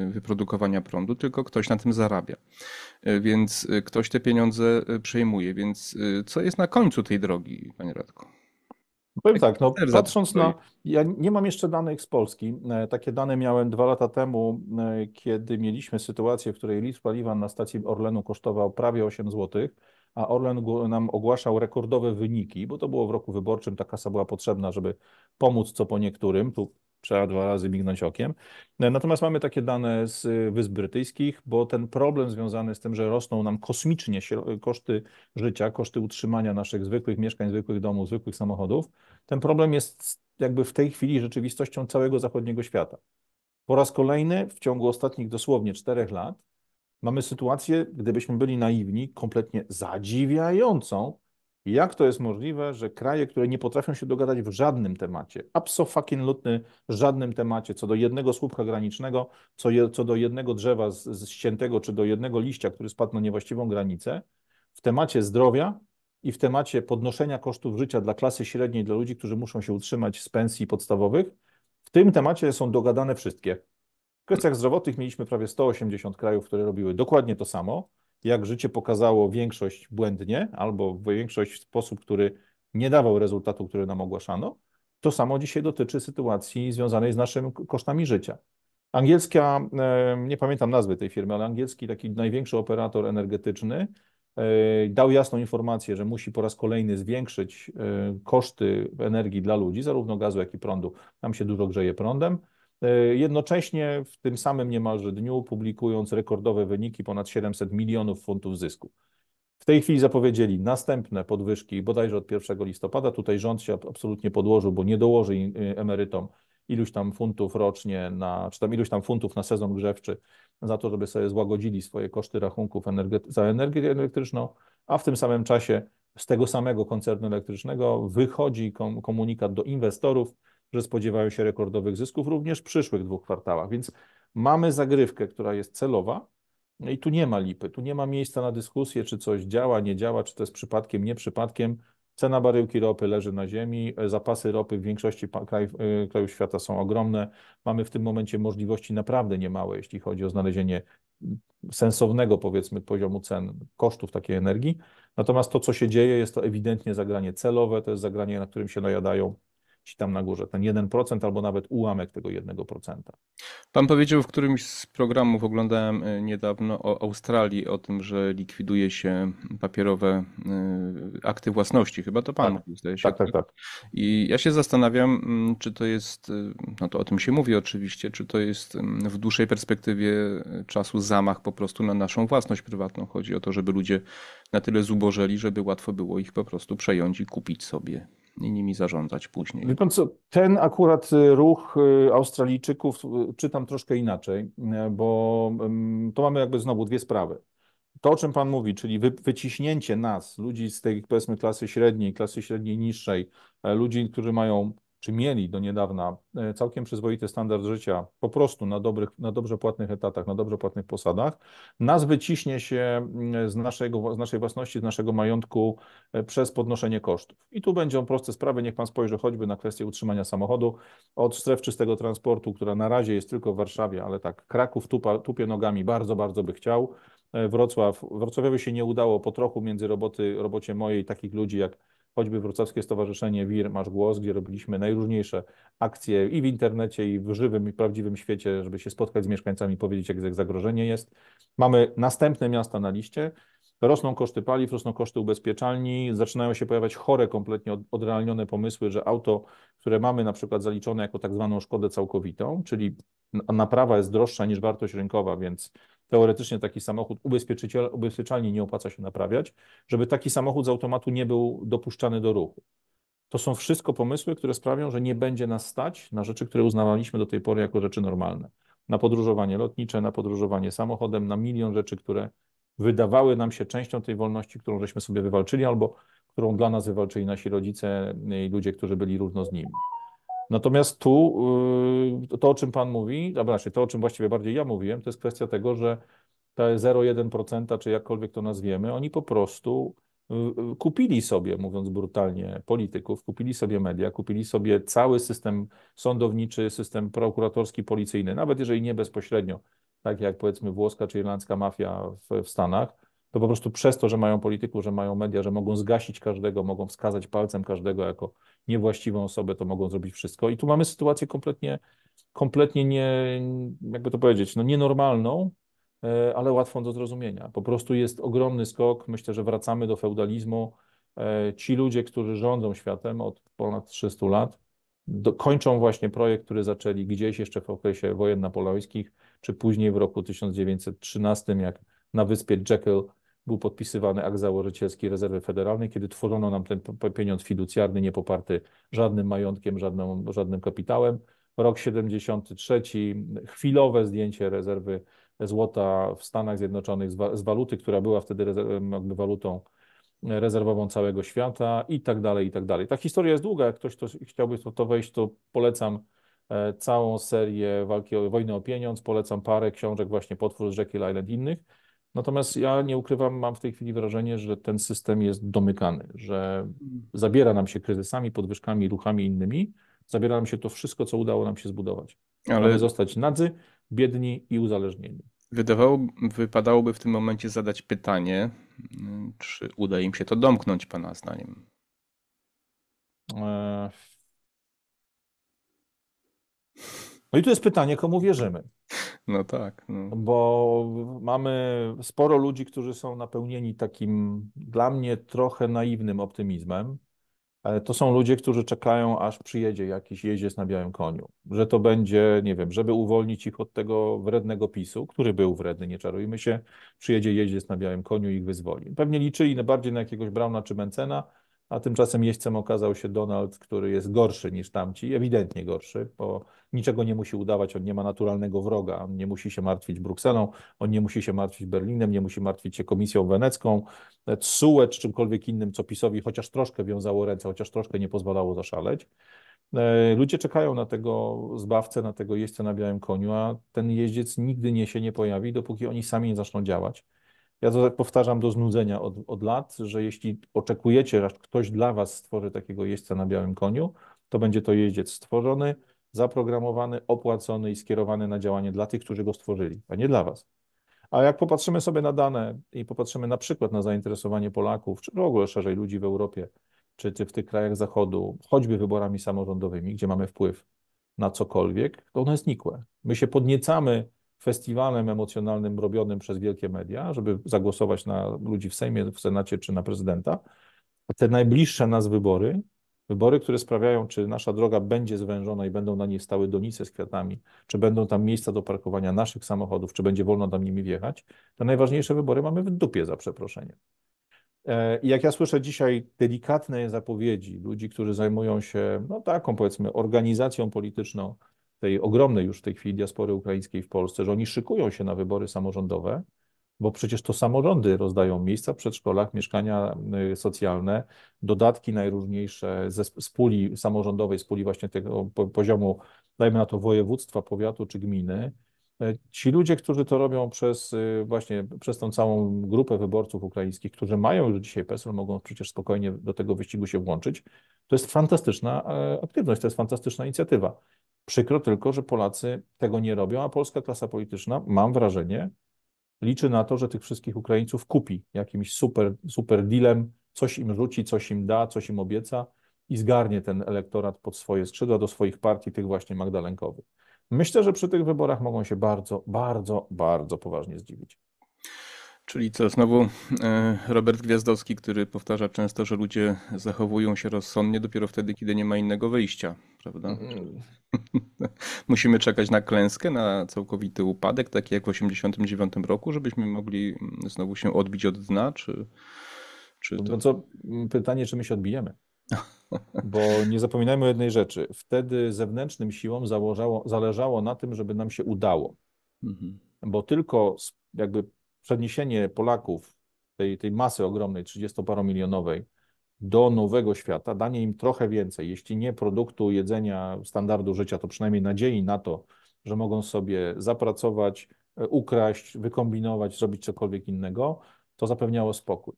Speaker 1: y, wyprodukowania prądu, tylko ktoś na tym zarabia. Y, więc ktoś te pieniądze przejmuje. Więc co jest na końcu tej drogi, panie Radko? Powiem tak, tak no, patrząc na.
Speaker 2: Ja nie mam jeszcze danych z Polski. E, takie dane miałem dwa lata temu, e, kiedy mieliśmy sytuację, w której litr paliwa na stacji Orlenu kosztował prawie 8 zł, a Orlen nam ogłaszał rekordowe wyniki, bo to było w roku wyborczym, ta kasa była potrzebna, żeby pomóc co po niektórym. Tu trzeba dwa razy mignąć okiem. E, natomiast mamy takie dane z Wysp Brytyjskich, bo ten problem związany z tym, że rosną nam kosmicznie koszty życia, koszty utrzymania naszych zwykłych mieszkań, zwykłych domów, zwykłych samochodów, ten problem jest jakby w tej chwili rzeczywistością całego zachodniego świata. Po raz kolejny w ciągu ostatnich dosłownie czterech lat mamy sytuację, gdybyśmy byli naiwni, kompletnie zadziwiającą, jak to jest możliwe, że kraje, które nie potrafią się dogadać w żadnym temacie, absolutnie żadnym temacie, co do jednego słupka granicznego, co, je, co do jednego drzewa z, z ściętego, czy do jednego liścia, który spadł na niewłaściwą granicę, w temacie zdrowia i w temacie podnoszenia kosztów życia dla klasy średniej, dla ludzi, którzy muszą się utrzymać z pensji podstawowych, w tym temacie są dogadane wszystkie. W kwestiach zdrowotnych mieliśmy prawie 180 krajów, które robiły dokładnie to samo. Jak życie pokazało, większość błędnie, albo większość w sposób, który nie dawał rezultatu, który nam ogłaszano. To samo dzisiaj dotyczy sytuacji związanej z naszymi kosztami życia. Angielska, nie pamiętam nazwy tej firmy, ale angielski taki największy operator energetyczny E, dał jasną informację, że musi po raz kolejny zwiększyć e, koszty energii dla ludzi, zarówno gazu, jak i prądu. Tam się dużo grzeje prądem. E, jednocześnie w tym samym niemalże dniu publikując rekordowe wyniki ponad 700 milionów funtów zysku. W tej chwili zapowiedzieli następne podwyżki bodajże od 1 listopada. Tutaj rząd się absolutnie podłożył, bo nie dołoży emerytom iluś tam funtów rocznie, na, czy tam iluś tam funtów na sezon grzewczy, za to, żeby sobie złagodzili swoje koszty rachunków za energię elektryczną, a w tym samym czasie z tego samego koncernu elektrycznego wychodzi kom- komunikat do inwestorów, że spodziewają się rekordowych zysków również w przyszłych dwóch kwartałach. Więc mamy zagrywkę, która jest celowa, no i tu nie ma lipy, tu nie ma miejsca na dyskusję, czy coś działa, nie działa, czy to jest przypadkiem, nie przypadkiem. Cena baryłki ropy leży na ziemi, zapasy ropy w większości krajów, y, krajów świata są ogromne. Mamy w tym momencie możliwości naprawdę niemałe, jeśli chodzi o znalezienie sensownego, powiedzmy, poziomu cen, kosztów takiej energii. Natomiast to, co się dzieje, jest to ewidentnie zagranie celowe, to jest zagranie, na którym się najadają ci tam na górze, ten 1% albo nawet ułamek
Speaker 1: tego 1%. Pan powiedział w którymś z programów, oglądałem y, niedawno o Australii, o tym, że likwiduje się papierowe y, akty własności. Chyba to pan tak, mówił, zdaje się. Tak, tak, tak. tak. I ja się zastanawiam, mm, czy to jest, y, no to o tym się mówi oczywiście, czy to jest mm, w dłuższej perspektywie czasu zamach po prostu na naszą własność prywatną. Chodzi o to, żeby ludzie na tyle zubożeli, żeby łatwo było ich po prostu przejąć i kupić sobie nimi zarządzać później. Wie
Speaker 2: pan co, ten akurat y, ruch y, Australijczyków y, czytam troszkę inaczej, bo to mamy jakby znowu dwie sprawy. To, o czym Pan mówi, czyli wyciśnięcie nas, ludzi z tej powiedzmy klasy średniej, klasy średniej niższej, ludzi, którzy mają czy mieli do niedawna e, całkiem przyzwoity standard życia, po prostu na, dobrych, na dobrze płatnych etatach, na dobrze płatnych posadach, nas wyciśnie się mm, z, naszego, z naszej własności, z naszego majątku e, przez podnoszenie kosztów. I tu będą proste sprawy, niech Pan spojrzy choćby na kwestię utrzymania samochodu od stref czystego transportu, która na razie jest tylko w Warszawie, ale tak, Kraków tupa, tupie nogami, bardzo, bardzo by chciał. E, Wrocław, Wrocławiowi się nie udało po trochu między roboty, robocie mojej, takich ludzi jak choćby Wrocławskie Stowarzyszenie WIR Masz Głos, gdzie robiliśmy najróżniejsze akcje i w internecie, i w żywym, i prawdziwym świecie, żeby się spotkać z mieszkańcami, powiedzieć, jak zagrożenie jest. Mamy następne miasta na liście. Rosną koszty paliw, rosną koszty ubezpieczalni, zaczynają się pojawiać chore, kompletnie odrealnione pomysły, że auto, które mamy na przykład zaliczone jako tak zwaną szkodę całkowitą, czyli naprawa jest droższa niż wartość rynkowa, więc teoretycznie taki samochód ubezpieczyciel, ubezpieczalni nie opłaca się naprawiać, żeby taki samochód z automatu nie był dopuszczany do ruchu. To są wszystko pomysły, które sprawią, że nie będzie nas stać na rzeczy, które uznawaliśmy do tej pory jako rzeczy normalne. Na podróżowanie lotnicze, na podróżowanie samochodem, na milion rzeczy, które wydawały nam się częścią tej wolności, którą żeśmy sobie wywalczyli, albo którą dla nas wywalczyli nasi rodzice i ludzie, którzy byli równo z nimi. Natomiast tu y, to, o czym Pan mówi, a znaczy to, o czym właściwie bardziej ja mówiłem, to jest kwestia tego, że te 0,1%, czy jakkolwiek to nazwiemy, oni po prostu y, y, kupili sobie, mówiąc brutalnie, polityków, kupili sobie media, kupili sobie cały system sądowniczy, system prokuratorski, policyjny, nawet jeżeli nie bezpośrednio, tak jak powiedzmy włoska czy irlandzka mafia w, w Stanach, to po prostu przez to, że mają polityków, że mają media, że mogą zgasić każdego, mogą wskazać palcem każdego jako niewłaściwą osobę, to mogą zrobić wszystko. I tu mamy sytuację kompletnie, kompletnie nie, jakby to powiedzieć, no nienormalną, e, ale łatwą do zrozumienia. Po prostu jest ogromny skok, myślę, że wracamy do feudalizmu. E, ci ludzie, którzy rządzą światem od ponad 300 lat, do, kończą właśnie projekt, który zaczęli gdzieś jeszcze w okresie wojen napoleońskich, czy później w roku 1913, jak na wyspie Jekyll był podpisywany akt założycielski Rezerwy Federalnej, kiedy tworzono nam ten pieniądz fiducjarny niepoparty żadnym majątkiem, żadną, żadnym kapitałem. Rok 73, chwilowe zdjęcie rezerwy złota w Stanach Zjednoczonych z waluty, która była wtedy jakby walutą rezerwową całego świata i tak dalej, i tak dalej. Ta historia jest długa, jak ktoś to, chciałby w to wejść, to polecam e, całą serię walki o, Wojny o Pieniądz, polecam parę książek właśnie Potwór z rzeki Island innych. Natomiast ja nie ukrywam, mam w tej chwili wrażenie, że ten system jest domykany, że hmm. zabiera nam się kryzysami, podwyżkami, ruchami innymi, zabiera nam się to wszystko, co udało nam się zbudować.
Speaker 1: Ale Mamy zostać nadzy, biedni i uzależnieni. Wydawało, wypadałoby w tym momencie zadać pytanie, czy uda im się to domknąć, Pana zdaniem? E,
Speaker 2: No i tu jest pytanie, komu wierzymy. No tak. No. Bo mamy sporo ludzi, którzy są napełnieni takim dla mnie trochę naiwnym optymizmem. To są ludzie, którzy czekają, aż przyjedzie jakiś jeździec na białym koniu. Że to będzie, nie wiem, żeby uwolnić ich od tego wrednego PiSu, który był wredny, nie czarujmy się, przyjedzie jeździec na białym koniu i ich wyzwoli. Pewnie liczyli bardziej na jakiegoś Brauna czy Mencena, a tymczasem jeźdźcem okazał się Donald, który jest gorszy niż tamci, ewidentnie gorszy, bo niczego nie musi udawać, on nie ma naturalnego wroga, on nie musi się martwić Brukselą, on nie musi się martwić Berlinem, nie musi martwić się Komisją Wenecką, TSUE czy czymkolwiek innym, co PiSowi chociaż troszkę wiązało ręce, chociaż troszkę nie pozwalało zaszaleć. E, ludzie czekają na tego zbawcę, na tego jeźdźca na białym koniu, a ten jeździec nigdy nie się nie pojawi, dopóki oni sami nie zaczną działać. Ja to tak powtarzam do znudzenia od, od lat, że jeśli oczekujecie, aż ktoś dla Was stworzy takiego jeźdźca na białym koniu, to będzie to jeździec stworzony, zaprogramowany, opłacony i skierowany na działanie dla tych, którzy go stworzyli, a nie dla Was. A jak popatrzymy sobie na dane i popatrzymy na przykład na zainteresowanie Polaków, czy w ogóle szerzej ludzi w Europie, czy, czy w tych krajach Zachodu, choćby wyborami samorządowymi, gdzie mamy wpływ na cokolwiek, to ono jest nikłe. My się podniecamy festiwalem emocjonalnym robionym przez wielkie media, żeby zagłosować na ludzi w Sejmie, w Senacie czy na prezydenta, te najbliższe nas wybory, wybory, które sprawiają, czy nasza droga będzie zwężona i będą na niej stały donice z kwiatami, czy będą tam miejsca do parkowania naszych samochodów, czy będzie wolno tam nimi wjechać, te najważniejsze wybory mamy w dupie, za przeproszeniem. E, I jak ja słyszę dzisiaj delikatne zapowiedzi ludzi, którzy zajmują się no, taką, powiedzmy, organizacją polityczną, tej ogromnej już w tej chwili diaspory ukraińskiej w Polsce, że oni szykują się na wybory samorządowe, bo przecież to samorządy rozdają miejsca w przedszkolach, mieszkania y, socjalne, dodatki najróżniejsze ze, z puli samorządowej, z puli właśnie tego poziomu, dajmy na to województwa, powiatu czy gminy. E, ci ludzie, którzy to robią przez y, właśnie przez tą całą grupę wyborców ukraińskich, którzy mają już dzisiaj PESEL, mogą przecież spokojnie do tego wyścigu się włączyć. To jest fantastyczna e, aktywność, to jest fantastyczna inicjatywa. Przykro tylko, że Polacy tego nie robią, a polska klasa polityczna, mam wrażenie, liczy na to, że tych wszystkich Ukraińców kupi jakimś super, super dealem, coś im rzuci, coś im da, coś im obieca i zgarnie ten elektorat pod swoje skrzydła do swoich partii, tych właśnie magdalenkowych. Myślę, że przy tych wyborach mogą się bardzo, bardzo, bardzo poważnie zdziwić.
Speaker 1: Czyli co, znowu e, Robert Gwiazdowski, który powtarza często, że ludzie zachowują się rozsądnie dopiero wtedy, kiedy nie ma innego wyjścia, prawda? Mm. Musimy czekać na klęskę, na całkowity upadek, taki jak w 1989 roku, żebyśmy mogli mm, znowu się odbić od dna, czy... czy no to... co, mm, pytanie, czy my się odbijemy?
Speaker 2: Bo nie zapominajmy o jednej rzeczy. Wtedy zewnętrznym siłom założało, zależało na tym, żeby nam się udało. Mhm. Bo tylko jakby przeniesienie Polaków, tej, tej masy ogromnej, 30-paromilionowej, do nowego świata, danie im trochę więcej, jeśli nie produktu, jedzenia, standardu życia, to przynajmniej nadziei na to, że mogą sobie zapracować, e, ukraść, wykombinować, zrobić cokolwiek innego, to zapewniało spokój.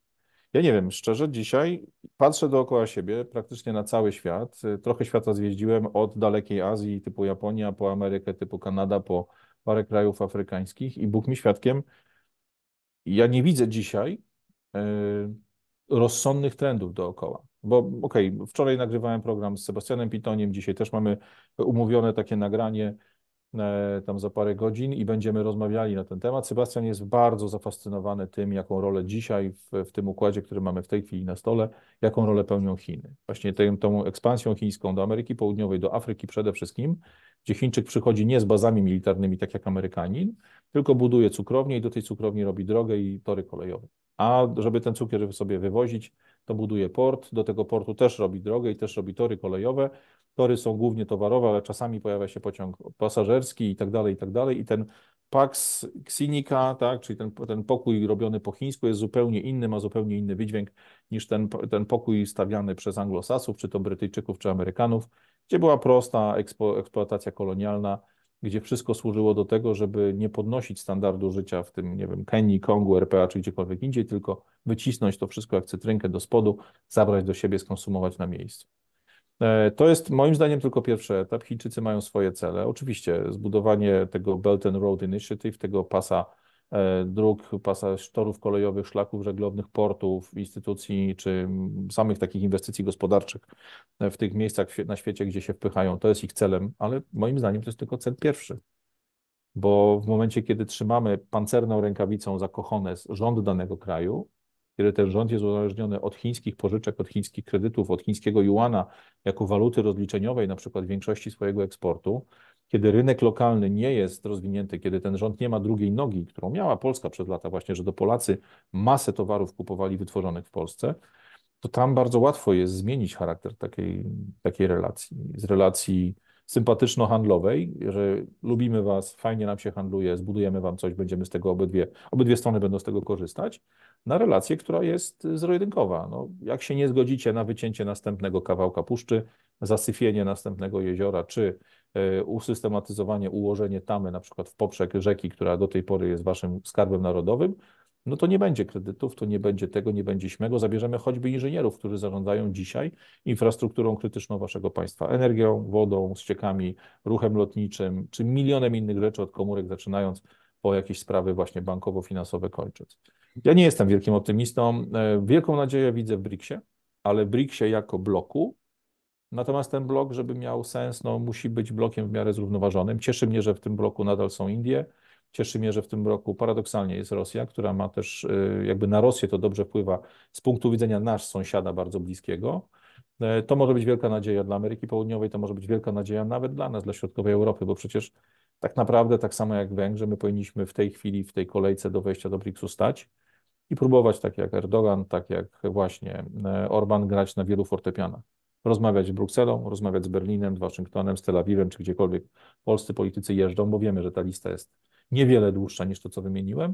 Speaker 2: Ja nie wiem, szczerze, dzisiaj patrzę dookoła siebie, praktycznie na cały świat. E, trochę świata zjeździłem od dalekiej Azji, typu Japonia, po Amerykę, typu Kanada, po parę krajów afrykańskich i Bóg mi świadkiem, ja nie widzę dzisiaj e, rozsądnych trendów dookoła. Bo okej, okay, wczoraj nagrywałem program z Sebastianem Pitoniem, dzisiaj też mamy umówione takie nagranie e, tam za parę godzin i będziemy rozmawiali na ten temat. Sebastian jest bardzo zafascynowany tym, jaką rolę dzisiaj w, w tym układzie, który mamy w tej chwili na stole, jaką rolę pełnią Chiny. Właśnie tę, tą ekspansją chińską do Ameryki Południowej, do Afryki przede wszystkim gdzie Chińczyk przychodzi nie z bazami militarnymi, tak jak Amerykanin, tylko buduje cukrownię i do tej cukrowni robi drogę i tory kolejowe. A żeby ten cukier sobie wywozić, to buduje port, do tego portu też robi drogę i też robi tory kolejowe. Tory są głównie towarowe, ale czasami pojawia się pociąg pasażerski i tak dalej, i tak dalej. I ten Pax Xinica, tak, czyli ten, ten pokój robiony po chińsku jest zupełnie inny, ma zupełnie inny wydźwięk niż ten, ten pokój stawiany przez Anglosasów, czy to Brytyjczyków, czy Amerykanów gdzie była prosta eksploatacja kolonialna, gdzie wszystko służyło do tego, żeby nie podnosić standardu życia w tym, nie wiem, Kenii, Kongu, RPA czy gdziekolwiek indziej, tylko wycisnąć to wszystko jak cytrynkę do spodu, zabrać do siebie, skonsumować na miejscu. E, to jest moim zdaniem tylko pierwszy etap. Chińczycy mają swoje cele. Oczywiście zbudowanie tego Belt and Road Initiative, tego pasa E, dróg, pasaż, torów kolejowych, szlaków żeglownych, portów, instytucji czy samych takich inwestycji gospodarczych e, w tych miejscach na świecie, gdzie się wpychają. To jest ich celem, ale moim zdaniem to jest tylko cel pierwszy. Bo w momencie, kiedy trzymamy pancerną rękawicą za kochones rząd danego kraju, kiedy ten rząd jest uzależniony od chińskich pożyczek, od chińskich kredytów, od chińskiego juana jako waluty rozliczeniowej, na przykład większości swojego eksportu, kiedy rynek lokalny nie jest rozwinięty, kiedy ten rząd nie ma drugiej nogi, którą miała Polska przed lata właśnie, że do Polacy masę towarów kupowali wytworzonych w Polsce, to tam bardzo łatwo jest zmienić charakter takiej, takiej relacji. Z relacji sympatyczno-handlowej, że lubimy Was, fajnie nam się handluje, zbudujemy Wam coś, będziemy z tego obydwie, obydwie strony będą z tego korzystać, na relację, która jest zrojedynkowa. No, jak się nie zgodzicie na wycięcie następnego kawałka puszczy, zasyfienie następnego jeziora, czy e, usystematyzowanie, ułożenie tamy na przykład w poprzek rzeki, która do tej pory jest Waszym skarbem narodowym, no to nie będzie kredytów, to nie będzie tego, nie będzie śmego. Zabierzemy choćby inżynierów, którzy zarządzają dzisiaj infrastrukturą krytyczną waszego państwa, energią, wodą, ściekami, ruchem lotniczym, czy milionem innych rzeczy od komórek zaczynając po jakieś sprawy właśnie bankowo-finansowe kończąc. Ja nie jestem wielkim optymistą. E, wielką nadzieję widzę w BRICSie, ale BRICSie jako bloku. Natomiast ten blok, żeby miał sens, no, musi być blokiem w miarę zrównoważonym. Cieszy mnie, że w tym bloku nadal są Indie, Cieszy mnie, że w tym roku paradoksalnie jest Rosja, która ma też, y, jakby na Rosję to dobrze wpływa z punktu widzenia nasz sąsiada bardzo bliskiego. E, to może być wielka nadzieja dla Ameryki Południowej, to może być wielka nadzieja nawet dla nas, dla środkowej Europy, bo przecież tak naprawdę, tak samo jak Węgrzy, my powinniśmy w tej chwili, w tej kolejce do wejścia do BRICS-u stać i próbować, tak jak Erdogan, tak jak właśnie e, Orban, grać na wielu fortepianach. Rozmawiać z Brukselą, rozmawiać z Berlinem, z Waszyngtonem, z Tel Awiwem, czy gdziekolwiek polscy politycy jeżdżą, bo wiemy, że ta lista jest niewiele dłuższa niż to, co wymieniłem,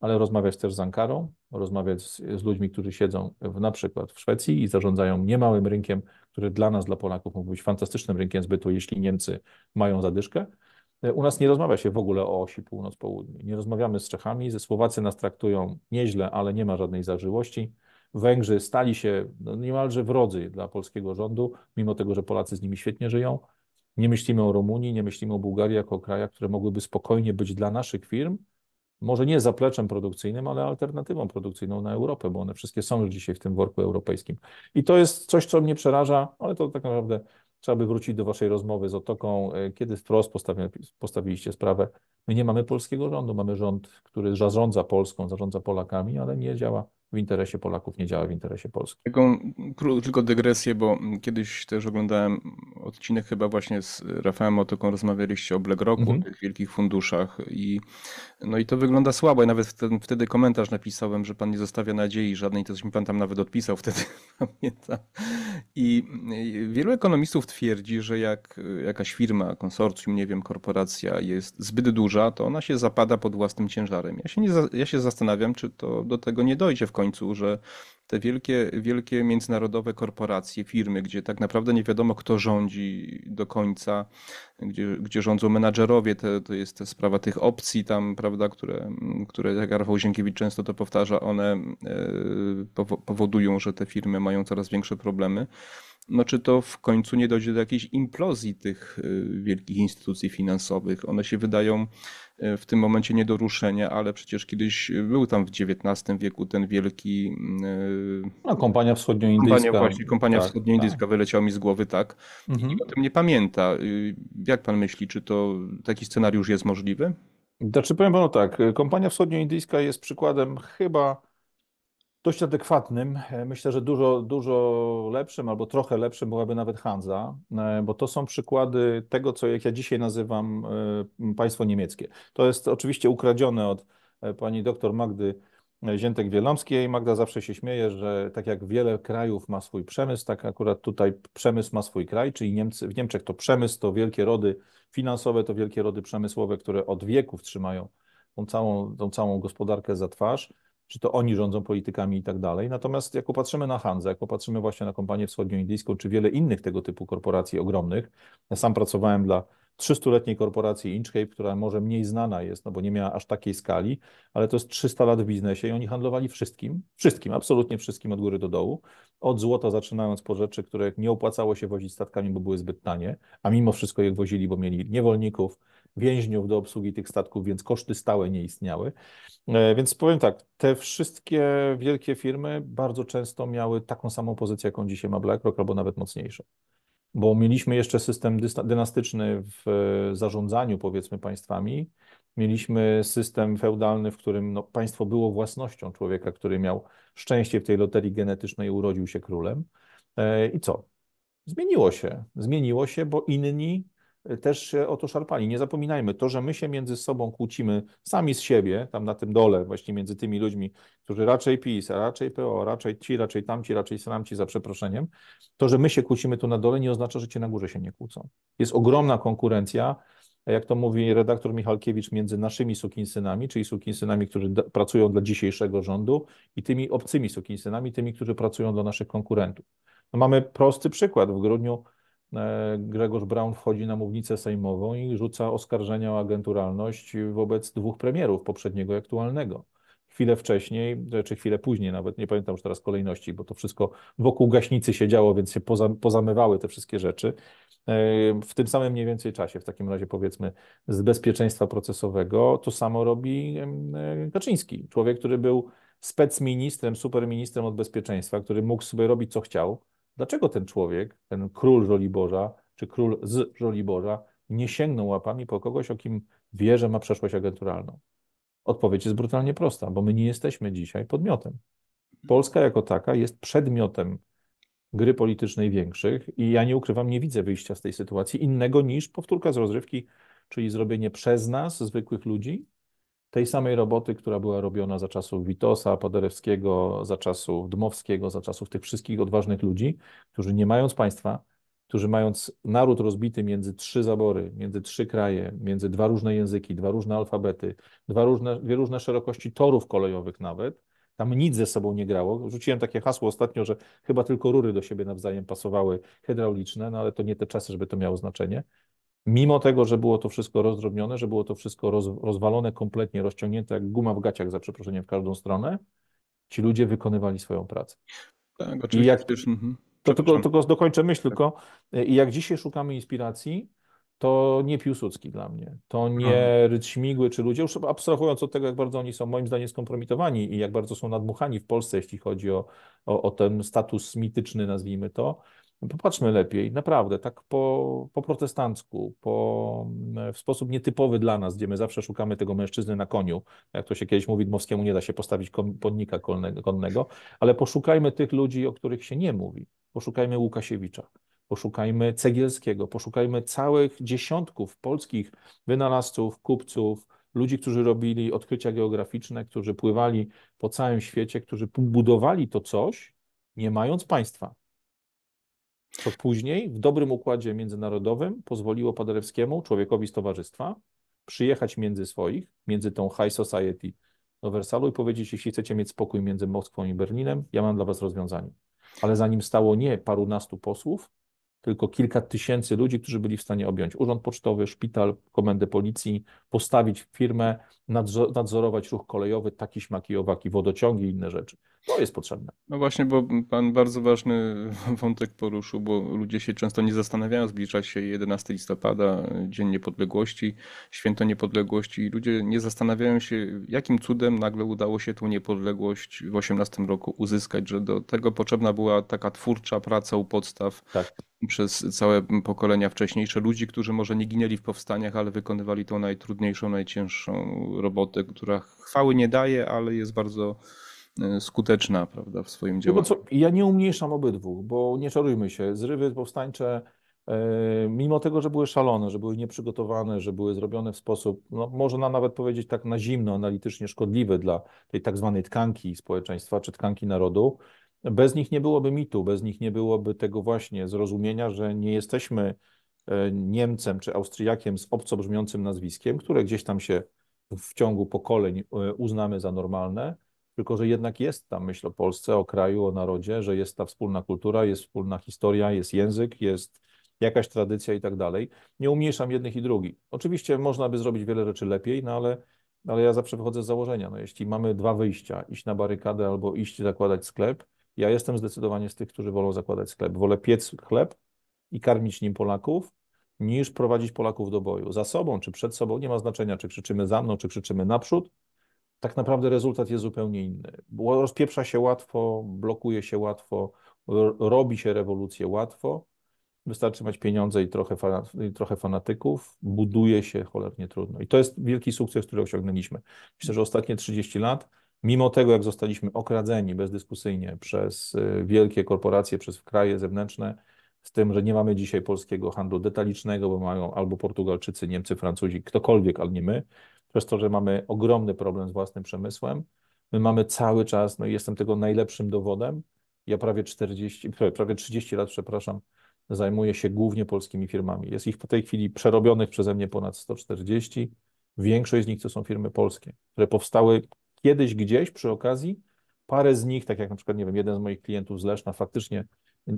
Speaker 2: ale rozmawiać też z Ankarą, rozmawiać z, z ludźmi, którzy siedzą w, na przykład w Szwecji i zarządzają niemałym rynkiem, który dla nas, dla Polaków mógł być fantastycznym rynkiem zbytu, jeśli Niemcy mają zadyszkę. E, u nas nie rozmawia się w ogóle o osi północ-południe. Nie rozmawiamy z Czechami, ze Słowacy nas traktują nieźle, ale nie ma żadnej zażyłości. Węgrzy stali się no, niemalże wrodzy dla polskiego rządu, mimo tego, że Polacy z nimi świetnie żyją. Nie myślimy o Rumunii, nie myślimy o Bułgarii jako o krajach, które mogłyby spokojnie być dla naszych firm, może nie zapleczem produkcyjnym, ale alternatywą produkcyjną na Europę, bo one wszystkie są już dzisiaj w tym worku europejskim. I to jest coś, co mnie przeraża, ale to tak naprawdę trzeba by wrócić do Waszej rozmowy z Otoką, e, kiedy wprost postawiliście sprawę. My nie mamy polskiego rządu, mamy rząd, który zarządza Polską, zarządza Polakami, ale nie działa w interesie Polaków, nie działa w interesie
Speaker 1: Polski. Taką tylko dygresję, bo kiedyś też oglądałem odcinek chyba właśnie z Rafałem Otoką, rozmawialiście o BlackRocku, mm -hmm. tych wielkich funduszach i no i to wygląda słabo i nawet wtedy, wtedy komentarz napisałem, że pan nie zostawia nadziei żadnej, to coś mi pan tam nawet odpisał wtedy, pamiętam. I wielu ekonomistów twierdzi, że jak jakaś firma, konsorcjum, nie wiem, korporacja jest zbyt duża, to ona się zapada pod własnym ciężarem. Ja się, nie, ja się zastanawiam, czy to do tego nie dojdzie w końcu końcu, że te wielkie, wielkie międzynarodowe korporacje, firmy, gdzie tak naprawdę nie wiadomo, kto rządzi do końca, gdzie, gdzie rządzą menadżerowie, to, to jest sprawa tych opcji tam, prawda, które, które jak Rafał Zienkiewicz często to powtarza, one e, powodują, że te firmy mają coraz większe problemy no czy to w końcu nie dojdzie do jakiejś implozji tych y, wielkich instytucji finansowych. One się wydają y, w tym momencie nie do ruszenia, ale przecież kiedyś był tam w XIX wieku ten wielki... Y, no, kompania wschodnioindyjska. Kompania, właśnie, kompania tak, wschodnioindyjska tak. wyleciała mi z głowy, tak. Mhm. nikt o tym nie pamięta. Jak pan myśli, czy to taki scenariusz jest możliwy? Znaczy powiem panu tak, kompania wschodnioindyjska jest przykładem
Speaker 2: chyba dość adekwatnym. E, myślę, że dużo, dużo lepszym albo trochę lepszym byłaby nawet Hanza, e, bo to są przykłady tego, co jak ja dzisiaj nazywam e, państwo niemieckie. To jest oczywiście ukradzione od pani doktor Magdy Ziętek-Wielamskiej. Magda zawsze się śmieje, że tak jak wiele krajów ma swój przemysł, tak akurat tutaj przemysł ma swój kraj, czyli Niemcy, w Niemczech to przemysł, to wielkie rody finansowe, to wielkie rody przemysłowe, które od wieków trzymają tą całą, tą całą gospodarkę za twarz. Czy to oni rządzą politykami i tak dalej. Natomiast jak popatrzymy na Hanze, jak popatrzymy właśnie na Kompanię Wschodnioindyjską, czy wiele innych tego typu korporacji ogromnych, ja sam pracowałem dla 300-letniej korporacji Inchcape, która może mniej znana jest, no bo nie miała aż takiej skali, ale to jest 300 lat w biznesie i oni handlowali wszystkim, wszystkim, absolutnie wszystkim od góry do dołu, od złota zaczynając po rzeczy, które nie opłacało się wozić statkami, bo były zbyt tanie, a mimo wszystko je wozili, bo mieli niewolników, więźniów do obsługi tych statków, więc koszty stałe nie istniały. E, więc powiem tak, te wszystkie wielkie firmy bardzo często miały taką samą pozycję, jaką dzisiaj ma BlackRock, albo nawet mocniejszą. Bo mieliśmy jeszcze system dynastyczny w e, zarządzaniu, powiedzmy, państwami. Mieliśmy system feudalny, w którym no, państwo było własnością człowieka, który miał szczęście w tej loterii genetycznej, urodził się królem. E, I co? Zmieniło się. Zmieniło się, bo inni też się o to szarpali. Nie zapominajmy, to, że my się między sobą kłócimy sami z siebie, tam na tym dole, właśnie między tymi ludźmi, którzy raczej PiS, a raczej PO, raczej ci, raczej tamci, raczej samci, za przeproszeniem, to, że my się kłócimy tu na dole, nie oznacza, że ci na górze się nie kłócą. Jest ogromna konkurencja, jak to mówi redaktor Michalkiewicz, między naszymi sukinsynami, czyli sukinsynami, którzy pracują dla dzisiejszego rządu i tymi obcymi sukinsynami, tymi, którzy pracują dla naszych konkurentów. No mamy prosty przykład. W grudniu E, Grzegorz Brown wchodzi na mównicę sejmową i rzuca oskarżenia o agenturalność wobec dwóch premierów, poprzedniego i aktualnego. Chwilę wcześniej, czy chwilę później, nawet nie pamiętam już teraz kolejności, bo to wszystko wokół gaśnicy się działo, więc się pozamywały te wszystkie rzeczy. E, w tym samym mniej więcej czasie, w takim razie powiedzmy, z bezpieczeństwa procesowego, to samo robi e, Kaczyński. Człowiek, który był specministrem, superministrem od bezpieczeństwa, który mógł sobie robić co chciał, Dlaczego ten człowiek, ten król Żoliborza, czy król z Żoliborza, nie sięgnął łapami po kogoś, o kim wie, że ma przeszłość agenturalną? Odpowiedź jest brutalnie prosta, bo my nie jesteśmy dzisiaj podmiotem. Polska jako taka jest przedmiotem gry politycznej większych i ja nie ukrywam, nie widzę wyjścia z tej sytuacji innego niż powtórka z rozrywki, czyli zrobienie przez nas, zwykłych ludzi, tej samej roboty, która była robiona za czasów Witosa, Paderewskiego, za czasów Dmowskiego, za czasów tych wszystkich odważnych ludzi, którzy nie mając państwa, którzy mając naród rozbity między trzy zabory, między trzy kraje, między dwa różne języki, dwa różne alfabety, dwa różne, dwie różne szerokości torów kolejowych nawet, tam nic ze sobą nie grało. Rzuciłem takie hasło ostatnio, że chyba tylko rury do siebie nawzajem pasowały hydrauliczne, no ale to nie te czasy, żeby to miało znaczenie. Mimo tego, że było to wszystko rozdrobnione, że było to wszystko roz, rozwalone kompletnie, rozciągnięte jak guma w gaciach, za przeproszeniem, w każdą stronę, ci ludzie wykonywali swoją pracę.
Speaker 1: Tak, oczywiście. I jak, mhm.
Speaker 2: to tylko, tylko dokończę myśl, tak. tylko e, i jak dzisiaj szukamy inspiracji, to nie Piłsudski dla mnie, to nie Ryd Śmigły czy ludzie, już abstrahując od tego, jak bardzo oni są moim zdaniem skompromitowani i jak bardzo są nadmuchani w Polsce, jeśli chodzi o, o, o ten status mityczny, nazwijmy to, Popatrzmy no lepiej, naprawdę, tak po, po protestancku, po, w sposób nietypowy dla nas, gdzie my zawsze szukamy tego mężczyzny na koniu. Jak to się kiedyś mówi, Dmowskiemu nie da się postawić podnika konnego, ale poszukajmy tych ludzi, o których się nie mówi. Poszukajmy Łukasiewicza, poszukajmy Cegielskiego, poszukajmy całych dziesiątków polskich wynalazców, kupców, ludzi, którzy robili odkrycia geograficzne, którzy pływali po całym świecie, którzy budowali to coś, nie mając państwa co później w dobrym układzie międzynarodowym pozwoliło Paderewskiemu, człowiekowi z towarzystwa, przyjechać między swoich, między tą high society do Wersalu i powiedzieć, jeśli chcecie mieć spokój między Moskwą i Berlinem, ja mam dla was rozwiązanie. Ale zanim stało nie parunastu posłów, tylko kilka tysięcy ludzi, którzy byli w stanie objąć urząd pocztowy, szpital, komendę policji, postawić firmę, nadzorować ruch kolejowy, taki śmaki, owaki, wodociągi i inne rzeczy. To jest potrzebne.
Speaker 1: No właśnie, bo pan bardzo ważny wątek poruszył, bo ludzie się często nie zastanawiają. Zbliża się 11 listopada, Dzień Niepodległości, Święto Niepodległości. i Ludzie nie zastanawiają się, jakim cudem nagle udało się tą niepodległość w 18 roku uzyskać, że do tego potrzebna była taka twórcza praca u podstaw. Tak przez całe pokolenia wcześniejsze ludzi, którzy może nie ginęli w powstaniach, ale wykonywali tą najtrudniejszą, najcięższą robotę, która chwały nie daje, ale jest bardzo Y, skuteczna prawda, w swoim działaniu.
Speaker 2: ja nie umniejszam obydwu, bo nie czarujmy się, zrywy powstańcze e, mimo tego, że były szalone, że były nieprzygotowane, że były zrobione w sposób, no, można nawet powiedzieć tak na zimno, analitycznie szkodliwy dla tej tak zwanej tkanki społeczeństwa czy tkanki narodu, bez nich nie byłoby mitu, bez nich nie byłoby tego właśnie zrozumienia, że nie jesteśmy e, Niemcem czy Austriakiem z obco brzmiącym nazwiskiem, które gdzieś tam się w ciągu pokoleń e, uznamy za normalne, tylko że jednak jest ta myśl o Polsce, o kraju, o narodzie, że jest ta wspólna kultura, jest wspólna historia, jest język, jest jakaś tradycja i tak dalej. Nie umniejszam jednych i drugich. Oczywiście można by zrobić wiele rzeczy lepiej, no ale, no ale ja zawsze wychodzę z założenia, no jeśli mamy dwa wyjścia, iść na barykadę albo iść zakładać sklep, ja jestem zdecydowanie z tych, którzy wolą zakładać sklep. Wolę piec chleb i karmić nim Polaków, niż prowadzić Polaków do boju. Za sobą czy przed sobą, nie ma znaczenia, czy krzyczymy za mną, czy krzyczymy naprzód, tak naprawdę rezultat jest zupełnie inny. Rozpieprza się łatwo, blokuje się łatwo, robi się rewolucję łatwo. Wystarczy mieć pieniądze i trochę, i trochę fanatyków, buduje się cholernie trudno. I to jest wielki sukces, który osiągnęliśmy. Myślę, że ostatnie 30 lat, mimo tego, jak zostaliśmy okradzeni bezdyskusyjnie przez y, wielkie korporacje, przez kraje zewnętrzne, z tym, że nie mamy dzisiaj polskiego handlu detalicznego, bo mają albo Portugalczycy, Niemcy, Francuzi, ktokolwiek, ale nie my, przez to, że mamy ogromny problem z własnym przemysłem. My mamy cały czas, no i jestem tego najlepszym dowodem. Ja prawie 40, prawie 30 lat, przepraszam, zajmuję się głównie polskimi firmami. Jest ich po tej chwili przerobionych przeze mnie ponad 140. Większość z nich to są firmy polskie, które powstały kiedyś gdzieś przy okazji. Parę z nich, tak jak na przykład, nie wiem, jeden z moich klientów z Leszna, faktycznie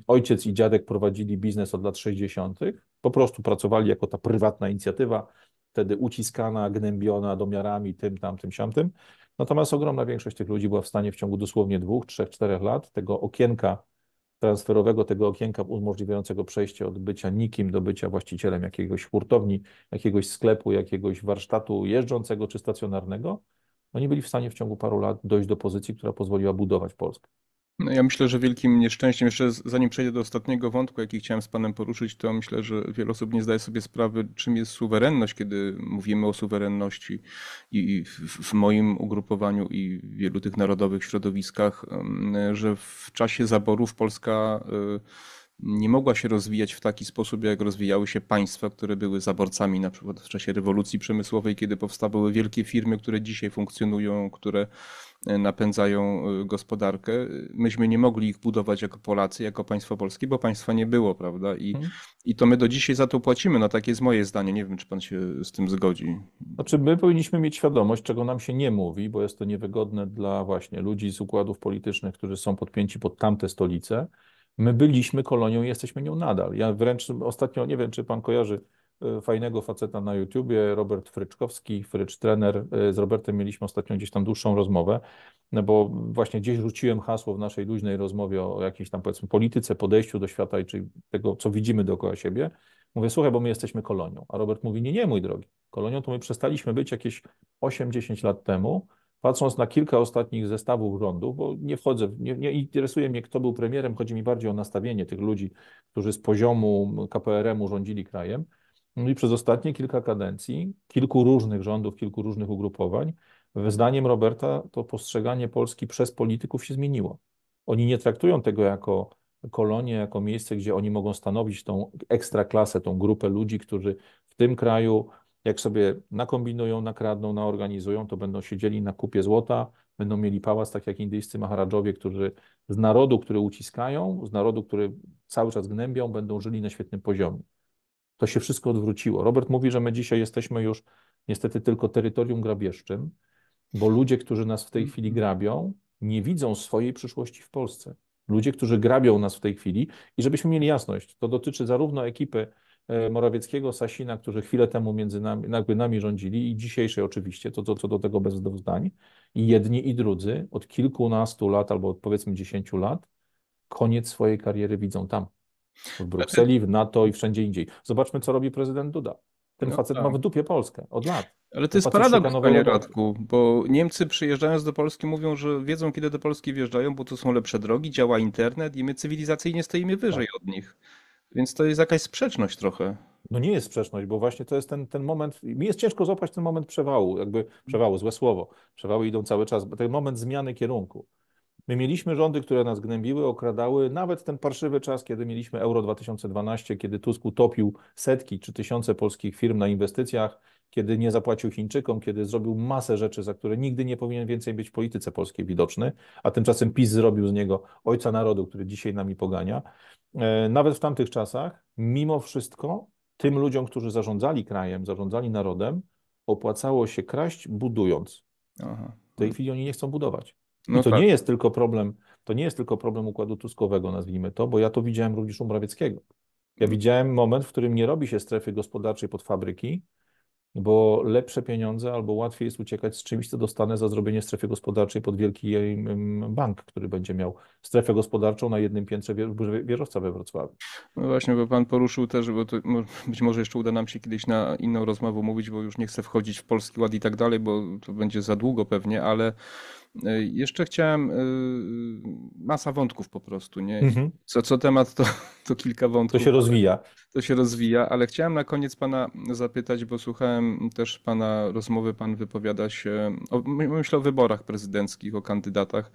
Speaker 2: ojciec i dziadek prowadzili biznes od lat 60., po prostu pracowali jako ta prywatna inicjatywa, wtedy uciskana, gnębiona domiarami tym, tamtym, siamtym. Natomiast ogromna większość tych ludzi była w stanie w ciągu dosłownie dwóch, trzech, czterech lat tego okienka transferowego, tego okienka umożliwiającego przejście od bycia nikim do bycia właścicielem jakiegoś hurtowni, jakiegoś sklepu, jakiegoś warsztatu jeżdżącego czy stacjonarnego, oni byli w stanie w ciągu paru lat dojść do pozycji, która pozwoliła budować Polskę.
Speaker 1: No ja myślę, że wielkim nieszczęściem, jeszcze zanim przejdę do ostatniego wątku, jaki chciałem z Panem poruszyć, to myślę, że wiele osób nie zdaje sobie sprawy, czym jest suwerenność, kiedy mówimy o suwerenności i w moim ugrupowaniu i w wielu tych narodowych środowiskach, że w czasie zaborów Polska y, nie mogła się rozwijać w taki sposób, jak rozwijały się państwa, które były zaborcami, na przykład w czasie rewolucji przemysłowej, kiedy powstawały wielkie firmy, które dzisiaj funkcjonują, które napędzają y, gospodarkę. Myśmy nie mogli ich budować jako Polacy, jako państwo polskie, bo państwa nie było, prawda? I, hmm. i to my do dzisiaj za to płacimy. No takie jest moje zdanie. Nie wiem, czy pan się z tym zgodzi. Znaczy, my powinniśmy mieć świadomość, czego nam się nie mówi, bo jest to niewygodne dla właśnie
Speaker 2: ludzi z układów politycznych, którzy są podpięci pod tamte stolice. My byliśmy kolonią i jesteśmy nią nadal. Ja wręcz ostatnio, nie wiem, czy pan kojarzy, Y, fajnego faceta na YouTubie, Robert Fryczkowski, Frycz trener. Y, z Robertem mieliśmy ostatnio gdzieś tam dłuższą rozmowę, no bo właśnie gdzieś rzuciłem hasło w naszej luźnej rozmowie o jakiejś tam powiedzmy polityce, podejściu do świata i czy tego, co widzimy dookoła siebie. Mówię, słuchaj, bo my jesteśmy kolonią. A Robert mówi, nie, nie, mój drogi. Kolonią to my przestaliśmy być jakieś 8-10 lat temu, patrząc na kilka ostatnich zestawów rządów, bo nie wchodzę, nie, nie, interesuje mnie, kto był premierem, chodzi mi bardziej o nastawienie tych ludzi, którzy z poziomu KPRM-u rządzili krajem no i przez ostatnie kilka kadencji, kilku różnych rządów, kilku różnych ugrupowań, zdaniem Roberta to postrzeganie Polski przez polityków się zmieniło. Oni nie traktują tego jako kolonię, jako miejsce, gdzie oni mogą stanowić tą ekstraklasę, tą grupę ludzi, którzy w tym kraju, jak sobie nakombinują, nakradną, naorganizują, to będą siedzieli na kupie złota, będą mieli pałac, tak jak indyjscy maharadżowie, którzy z narodu, który uciskają, z narodu, który cały czas gnębią, będą żyli na świetnym poziomie to się wszystko odwróciło. Robert mówi, że my dzisiaj jesteśmy już niestety tylko terytorium grabieżczym, bo ludzie, którzy nas w tej chwili mhm. grabią, nie widzą swojej przyszłości w Polsce. Ludzie, którzy grabią nas w tej chwili i żebyśmy mieli jasność, to dotyczy zarówno ekipy e, Morawieckiego, Sasina, którzy chwilę temu między nami, jakby nami rządzili i dzisiejszej oczywiście, to, to co do tego bez zdań, i jedni i drudzy od kilkunastu lat albo od powiedzmy dziesięciu lat koniec swojej kariery widzą tam. W Brukseli, w NATO i wszędzie indziej. Zobaczmy, co robi prezydent Duda. Ten no facet tak. ma w dupie Polskę
Speaker 1: od lat. Ale to jest paradoks, panie Radku, bo Niemcy przyjeżdżając do Polski mówią, że wiedzą, kiedy do Polski wjeżdżają, bo tu są lepsze drogi, działa internet i my cywilizacyjnie stoimy wyżej tak. od nich. Więc to jest jakaś sprzeczność trochę.
Speaker 2: No nie jest sprzeczność, bo właśnie to jest ten, ten moment, mi jest ciężko złapać ten moment przewału, jakby przewału, złe słowo, przewały idą cały czas, ten moment zmiany kierunku. My mieliśmy rządy, które nas gnębiły, okradały, nawet ten parszywy czas, kiedy mieliśmy Euro 2012, kiedy Tusk utopił setki czy tysiące polskich firm na inwestycjach, kiedy nie zapłacił Chińczykom, kiedy zrobił masę rzeczy, za które nigdy nie powinien więcej być w polityce polskiej widoczny, a tymczasem PiS zrobił z niego ojca narodu, który dzisiaj nami pogania. E, nawet w tamtych czasach, mimo wszystko, tym ludziom, którzy zarządzali krajem, zarządzali narodem, opłacało się kraść budując. Aha. W tej chwili oni nie chcą budować. No I to tak. nie jest tylko problem, to nie jest tylko problem układu tuskowego, nazwijmy to, bo ja to widziałem również u Mrawieckiego. Ja mhm. widziałem moment, w którym nie robi się strefy gospodarczej pod fabryki, bo lepsze pieniądze albo łatwiej jest uciekać z czymś, co dostanę za zrobienie strefy gospodarczej pod wielki
Speaker 1: bank, który będzie miał strefę gospodarczą na jednym piętrze wieżowca we Wrocławiu. No właśnie, bo Pan poruszył też, bo to być może jeszcze uda nam się kiedyś na inną rozmowę mówić, bo już nie chcę wchodzić w Polski Ład i tak dalej, bo to będzie za długo pewnie, ale E, jeszcze chciałem, e, masa wątków po prostu, nie? Mhm. Co, co temat to, to kilka wątków. To się rozwija. To się rozwija, ale chciałem na koniec pana zapytać, bo słuchałem też pana rozmowy, pan wypowiada się, o, myślę o wyborach prezydenckich, o kandydatach.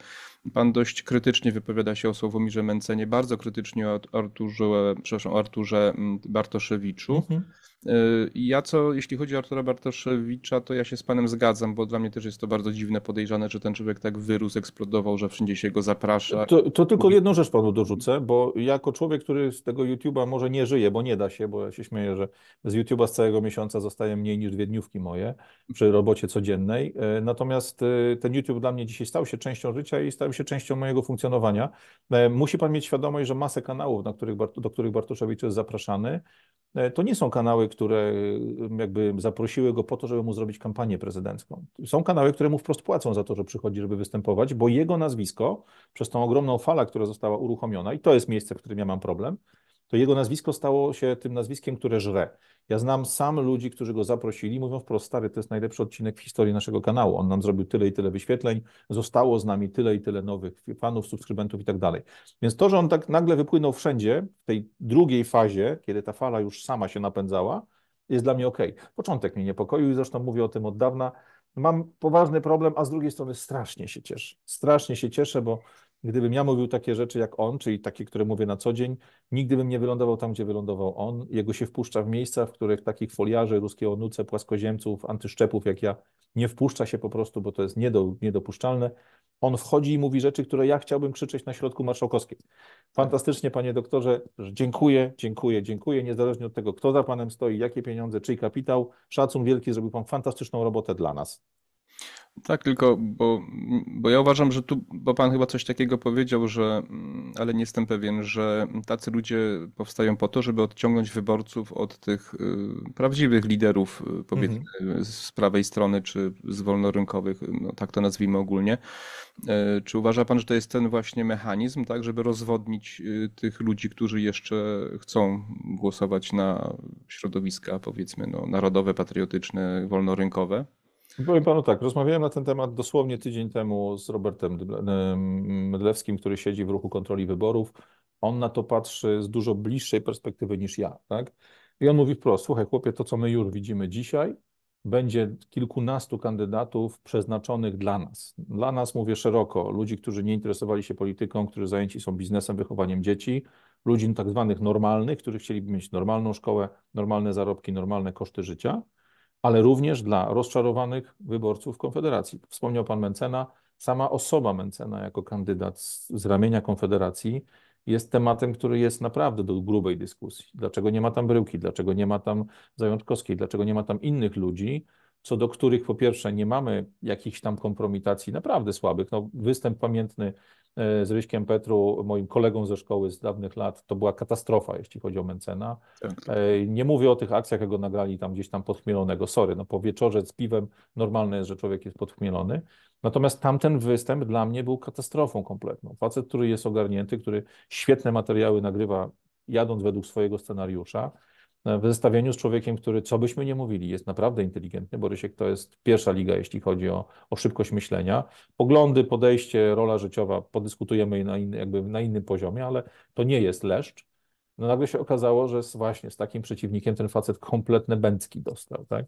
Speaker 1: Pan dość krytycznie wypowiada się o Sławomirze Męcenie, bardzo krytycznie o Arturze, przepraszam, o Arturze mm, Bartoszewiczu. Mhm. Y, ja co, jeśli chodzi o Artura Bartoszewicza, to ja się z panem zgadzam, bo dla mnie też jest to bardzo dziwne, podejrzane, że ten człowiek tak wyrósł, eksplodował, że wszędzie się go zaprasza. To, to tylko
Speaker 2: jedną rzecz panu dorzucę, bo jako człowiek, który z tego YouTube'a może nie żyje, bo nie da się, bo ja się śmieję, że z YouTube'a z całego miesiąca zostaje mniej niż dwie dniówki moje przy robocie codziennej. E, natomiast e, ten YouTube dla mnie dzisiaj stał się częścią życia i stał stały się częścią mojego funkcjonowania. E, musi Pan mieć świadomość, że masę kanałów, na których, do których Bartoszewicz jest zapraszany, e, to nie są kanały, które jakby zaprosiły go po to, żeby mu zrobić kampanię prezydencką. Są kanały, które mu wprost płacą za to, że przychodzi, żeby występować, bo jego nazwisko przez tą ogromną falę, która została uruchomiona, i to jest miejsce, w którym ja mam problem, to jego nazwisko stało się tym nazwiskiem, które żre. Ja znam sam ludzi, którzy go zaprosili, mówią wprost, stary, to jest najlepszy odcinek w historii naszego kanału, on nam zrobił tyle i tyle wyświetleń, zostało z nami tyle i tyle nowych fanów, subskrybentów i tak dalej. Więc to, że on tak nagle wypłynął wszędzie, w tej drugiej fazie, kiedy ta fala już sama się napędzała, jest dla mnie ok. Początek mnie niepokoił i zresztą mówię o tym od dawna. Mam poważny problem, a z drugiej strony strasznie się cieszę. Strasznie się cieszę, bo Gdybym ja mówił takie rzeczy jak on, czyli takie, które mówię na co dzień, nigdy bym nie wylądował tam, gdzie wylądował on. Jego się wpuszcza w miejsca, w których takich foliarzy, ruskiego nuce, płaskoziemców, antyszczepów jak ja nie wpuszcza się po prostu, bo to jest niedo, niedopuszczalne. On wchodzi i mówi rzeczy, które ja chciałbym krzyczeć na środku marszałkowskiej. Fantastycznie, panie doktorze, dziękuję, dziękuję, dziękuję, niezależnie od tego, kto za panem stoi, jakie pieniądze, czyj kapitał. Szacun wielki, zrobił pan fantastyczną robotę dla nas.
Speaker 1: Tak, tylko, bo, bo ja uważam, że tu, bo pan chyba coś takiego powiedział, że, mm, ale nie jestem pewien, że tacy ludzie powstają po to, żeby odciągnąć wyborców od tych y, prawdziwych liderów, y, powiedzmy, mm -hmm. z prawej strony czy z wolnorynkowych, no, tak to nazwijmy ogólnie. Y, czy uważa pan, że to jest ten właśnie mechanizm, tak, żeby rozwodnić y, tych ludzi, którzy jeszcze chcą głosować na środowiska, powiedzmy, no, narodowe, patriotyczne, wolnorynkowe?
Speaker 2: Powiem panu tak, rozmawiałem na ten temat dosłownie tydzień temu z Robertem Mydlewskim, który siedzi w ruchu kontroli wyborów. On na to patrzy z dużo bliższej perspektywy niż ja. Tak? I on mówi wprost: Słuchaj, chłopie, to co my już widzimy dzisiaj, będzie kilkunastu kandydatów przeznaczonych dla nas. Dla nas mówię szeroko, ludzi, którzy nie interesowali się polityką, którzy zajęci są biznesem, wychowaniem dzieci, ludzi tak zwanych normalnych, którzy chcieliby mieć normalną szkołę, normalne zarobki, normalne koszty życia ale również dla rozczarowanych wyborców Konfederacji. Wspomniał pan Mencena, sama osoba Mencena jako kandydat z, z ramienia Konfederacji jest tematem, który jest naprawdę do grubej dyskusji. Dlaczego nie ma tam Bryłki, dlaczego nie ma tam Zajątkowskiej, dlaczego nie ma tam innych ludzi, co do których po pierwsze nie mamy jakichś tam kompromitacji naprawdę słabych. No, występ pamiętny E, z Ryśkiem Petru, moim kolegą ze szkoły z dawnych lat, to była katastrofa, jeśli chodzi o Mencena. Tak, tak. E, nie mówię o tych akcjach, jak go nagrali tam gdzieś tam podchmielonego, sorry, no po wieczorze z piwem normalne jest, że człowiek jest podchmielony. Natomiast tamten występ dla mnie był katastrofą kompletną. Facet, który jest ogarnięty, który świetne materiały nagrywa jadąc według swojego scenariusza, E, w zestawieniu z człowiekiem, który, co byśmy nie mówili, jest naprawdę inteligentny. Borysiek to jest pierwsza liga, jeśli chodzi o, o szybkość myślenia. Poglądy, podejście, rola życiowa podyskutujemy na, jakby na innym poziomie, ale to nie jest leszcz. No nagle się okazało, że z, właśnie z takim przeciwnikiem ten facet kompletne bęcki dostał, tak?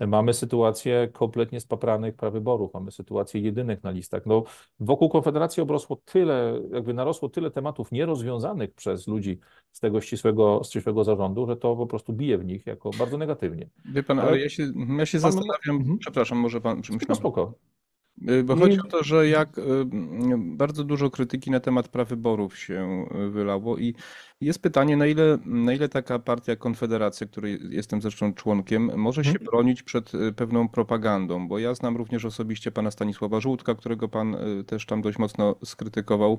Speaker 2: Mamy sytuację kompletnie spapranych prawyborów, mamy sytuację jedynych na listach. No, wokół Konfederacji obrosło tyle, jakby narosło tyle tematów nierozwiązanych przez ludzi z tego ścisłego, ścisłego zarządu, że to po prostu bije w nich jako bardzo negatywnie. Wie pan, ale, ale ja się,
Speaker 1: mhm, ja się pan... zastanawiam, mhm. przepraszam, może pan przemyślałem. No spoko. Y, bo chodzi o to, że jak y, bardzo dużo krytyki na temat prawyborów się y, wylało i jest pytanie, na ile, na ile taka partia Konfederacja, której jestem zresztą członkiem, może się mhm. bronić przed e, pewną propagandą, bo ja znam również osobiście pana Stanisława Żółtka, którego pan e, też tam dość mocno skrytykował.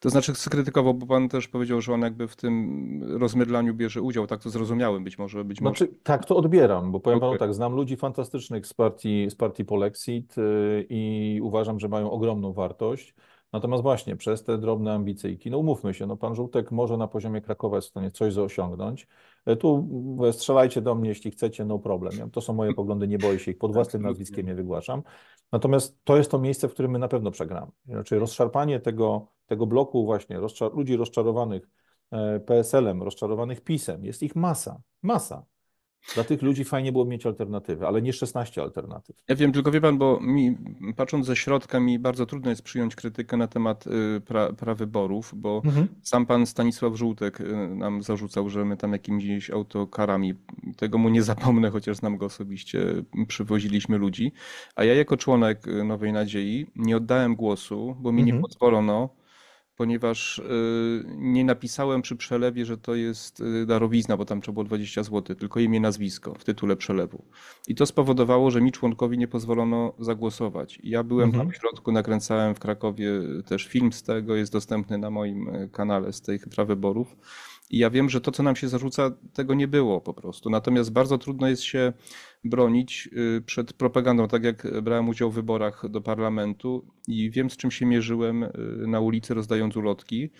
Speaker 1: To znaczy skrytykował, bo pan też powiedział, że on jakby w tym rozmydlaniu bierze udział, tak to zrozumiałem być może. Być może. Znaczy, tak to odbieram, bo powiem okay. panu tak, znam
Speaker 2: ludzi fantastycznych z partii, z partii Polexit y, i uważam, że mają ogromną wartość. Natomiast właśnie przez te drobne ambicyjki, no umówmy się, no pan Żółtek może na poziomie Krakowa jest w stanie coś osiągnąć. E, tu strzelajcie do mnie, jeśli chcecie, no problem. To są moje poglądy, nie boję się ich, pod własnym nazwiskiem je wygłaszam. Natomiast to jest to miejsce, w którym my na pewno przegramy. Znaczy rozszarpanie tego, tego bloku właśnie, rozczar ludzi rozczarowanych e, PSL-em,
Speaker 1: rozczarowanych PiS-em, jest ich masa, masa. Dla tych ludzi fajnie było mieć
Speaker 2: alternatywy, ale nie 16 alternatyw.
Speaker 1: Ja wiem, tylko wie pan, bo mi, patrząc ze środka, mi bardzo trudno jest przyjąć krytykę na temat y, pra, prawyborów, bo mhm. sam pan Stanisław Żółtek y, nam zarzucał, że my tam jakimiś autokarami, tego mu nie zapomnę, chociaż znam go osobiście, przywoziliśmy ludzi. A ja jako członek y, Nowej Nadziei nie oddałem głosu, bo mi mhm. nie pozwolono ponieważ y, nie napisałem przy przelewie, że to jest y, darowizna, bo tam trzeba było 20 zł, tylko imię, nazwisko w tytule przelewu. I to spowodowało, że mi członkowi nie pozwolono zagłosować. Ja byłem mhm. tam w środku, nakręcałem w Krakowie też film z tego, jest dostępny na moim y, kanale z tych prawyborów. I ja wiem, że to, co nam się zarzuca, tego nie było po prostu. Natomiast bardzo trudno jest się bronić y, przed propagandą, tak jak brałem udział w wyborach do parlamentu i wiem, z czym się mierzyłem y, na ulicy rozdając ulotki.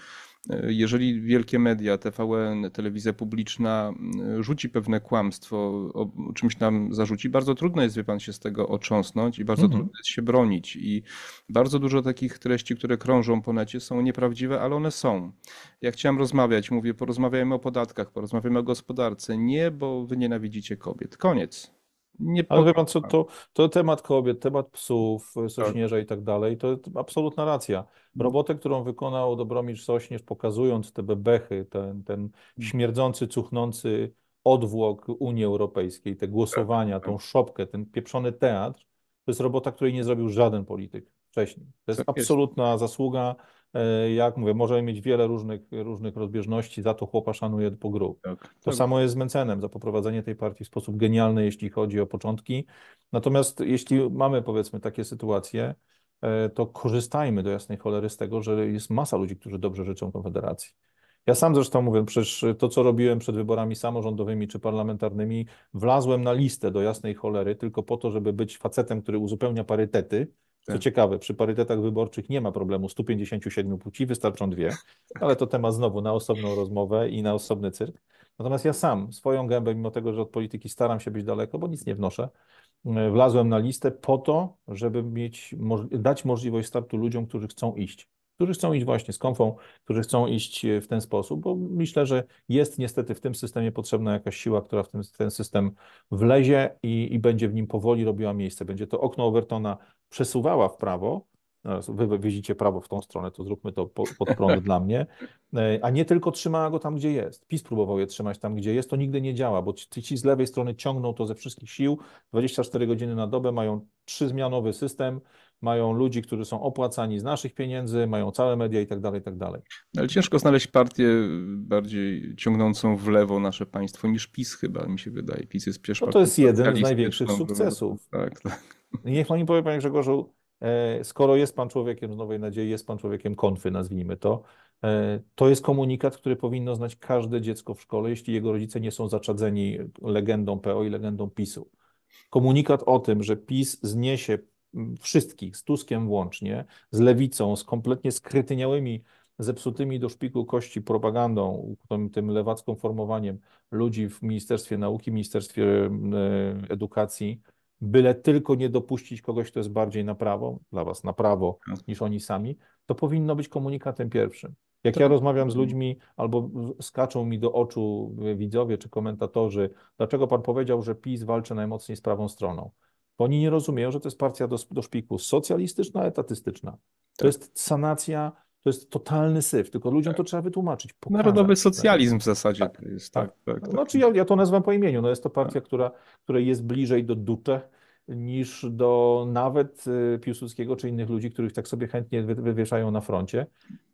Speaker 1: Y, jeżeli wielkie media, TVN, telewizja publiczna rzuci pewne kłamstwo, czymś nam zarzuci, bardzo trudno jest, wie pan, się z tego otrząsnąć i bardzo mhm. trudno jest się bronić. I bardzo dużo takich treści, które krążą po necie, są nieprawdziwe, ale one są. Ja chciałem rozmawiać, mówię, porozmawiajmy o podatkach, porozmawiajmy o gospodarce. Nie, bo wy nienawidzicie kobiet. Koniec nie Ale wie pan co, to, to temat kobiet, temat psów, tak. Sośnierza tak. i tak dalej, to absolutna racja.
Speaker 2: Robotę, którą wykonał Dobromir Sośnierz, pokazując te bebechy, ten, ten mm. śmierdzący, cuchnący odwłok Unii Europejskiej, te głosowania, tak, tą tak. szopkę, ten pieprzony teatr, to jest robota, której nie zrobił żaden polityk wcześniej. To jest absolutna zasługa E, jak mówię, możemy mieć wiele różnych, różnych rozbieżności, za to chłopa szanuje po gru. Tak, to tak. samo jest z Mencenem, za poprowadzenie tej partii w sposób genialny, jeśli chodzi o początki. Natomiast jeśli mamy, powiedzmy, takie sytuacje, e, to korzystajmy do jasnej cholery z tego, że jest masa ludzi, którzy dobrze życzą Konfederacji. Ja sam zresztą mówię, przecież to, co robiłem przed wyborami samorządowymi czy parlamentarnymi, wlazłem na listę do jasnej cholery tylko po to, żeby być facetem, który uzupełnia parytety, co tak. ciekawe, przy parytetach wyborczych nie ma problemu 157 płci, wystarczą dwie, ale to temat znowu na osobną rozmowę i na osobny cyrk. Natomiast ja sam swoją gębę, mimo tego, że od polityki staram się być daleko, bo nic nie wnoszę, e, wlazłem na listę po to, żeby mieć, dać możliwość startu ludziom, którzy chcą iść którzy chcą iść właśnie z konfą, którzy chcą iść e, w ten sposób, bo myślę, że jest niestety w tym systemie potrzebna jakaś siła, która w ten, ten system wlezie i, i będzie w nim powoli robiła miejsce. Będzie to okno Overtona przesuwała w prawo, wy widzicie prawo w tą stronę, to zróbmy to pod prąd dla mnie, e, a nie tylko trzymała go tam, gdzie jest. PiS próbował je trzymać tam, gdzie jest, to nigdy nie działa, bo ci, ci z lewej strony ciągną to ze wszystkich sił, 24 godziny na dobę, mają trzyzmianowy system, mają ludzi, którzy są opłacani z naszych pieniędzy, mają całe media i tak dalej, i tak dalej.
Speaker 1: No, ale ciężko znaleźć partię bardziej ciągnącą w lewo nasze państwo niż PiS chyba, mi się wydaje. PiS jest pierwszy. No to jest jeden z największych sukcesów. Tak, tak.
Speaker 2: Niech powie, panie Grzegorzu, e, skoro jest pan człowiekiem z Nowej Nadziei, jest pan człowiekiem konfy, nazwijmy to, e, to jest komunikat, który powinno znać każde dziecko w szkole, jeśli jego rodzice nie są zaczadzeni legendą PO i legendą PiSu. Komunikat o tym, że PiS zniesie wszystkich, z Tuskiem włącznie z lewicą, z kompletnie skrytyniałymi, zepsutymi do szpiku kości propagandą, tym, tym lewacką formowaniem ludzi w Ministerstwie Nauki, Ministerstwie e, Edukacji, byle tylko nie dopuścić kogoś, kto jest bardziej na prawo, dla was na prawo, niż oni sami, to powinno być komunikatem pierwszym. Jak tak. ja rozmawiam z ludźmi, albo skaczą mi do oczu e, widzowie czy komentatorzy, dlaczego pan powiedział, że PiS walczy najmocniej z prawą stroną? To oni nie rozumieją, że to jest partia do, do szpiku socjalistyczna, etatystyczna. To tak. jest sanacja, to jest totalny syf, tylko ludziom tak. to trzeba wytłumaczyć.
Speaker 1: Narodowy socjalizm tak. w zasadzie tak, jest. Tak, tak,
Speaker 2: tak. tak. No, ja, ja to nazywam po imieniu. No jest to partia, tak. która, której jest bliżej do Ducze niż do nawet y, Piłsudskiego czy innych ludzi, których tak sobie chętnie wywieszają na froncie.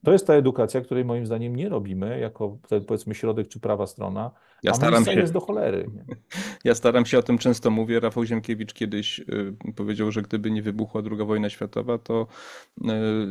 Speaker 2: To jest ta edukacja, której moim zdaniem nie robimy, jako powiedzmy środek czy prawa
Speaker 1: strona, ja a staram się jest do cholery. Nie? Ja staram się, o tym często mówię. Rafał Ziemkiewicz kiedyś y, powiedział, że gdyby nie wybuchła II wojna światowa, to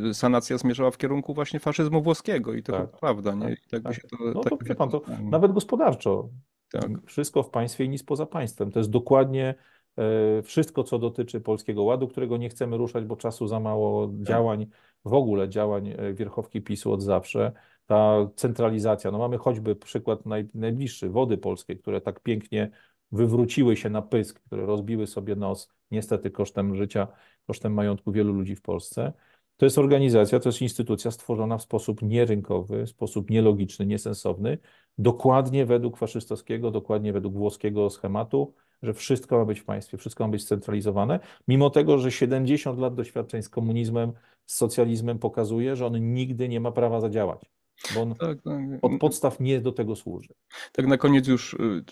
Speaker 1: y, sanacja zmierzała w kierunku właśnie faszyzmu włoskiego i to tak, prawda. Nie? Tak, I tak, tak. Się to, no tak to,
Speaker 2: wie pan, to nawet gospodarczo. Tak. Wszystko w państwie i nic poza państwem. To jest dokładnie E, wszystko, co dotyczy Polskiego Ładu, którego nie chcemy ruszać, bo czasu za mało tak. działań, w ogóle działań e, Wierchowki PiSu od zawsze, ta centralizacja. No mamy choćby przykład najbliższy, wody polskie, które tak pięknie wywróciły się na pysk, które rozbiły sobie nos, niestety kosztem życia, kosztem majątku wielu ludzi w Polsce. To jest organizacja, to jest instytucja stworzona w sposób nierynkowy, w sposób nielogiczny, niesensowny, dokładnie według faszystowskiego, dokładnie według włoskiego schematu, że wszystko ma być w państwie, wszystko ma być scentralizowane, mimo tego, że 70 lat doświadczeń z komunizmem, z socjalizmem pokazuje, że on nigdy nie ma prawa zadziałać bo on tak, tak. od
Speaker 1: mm. podstaw nie do tego służy. Tak na koniec już, y,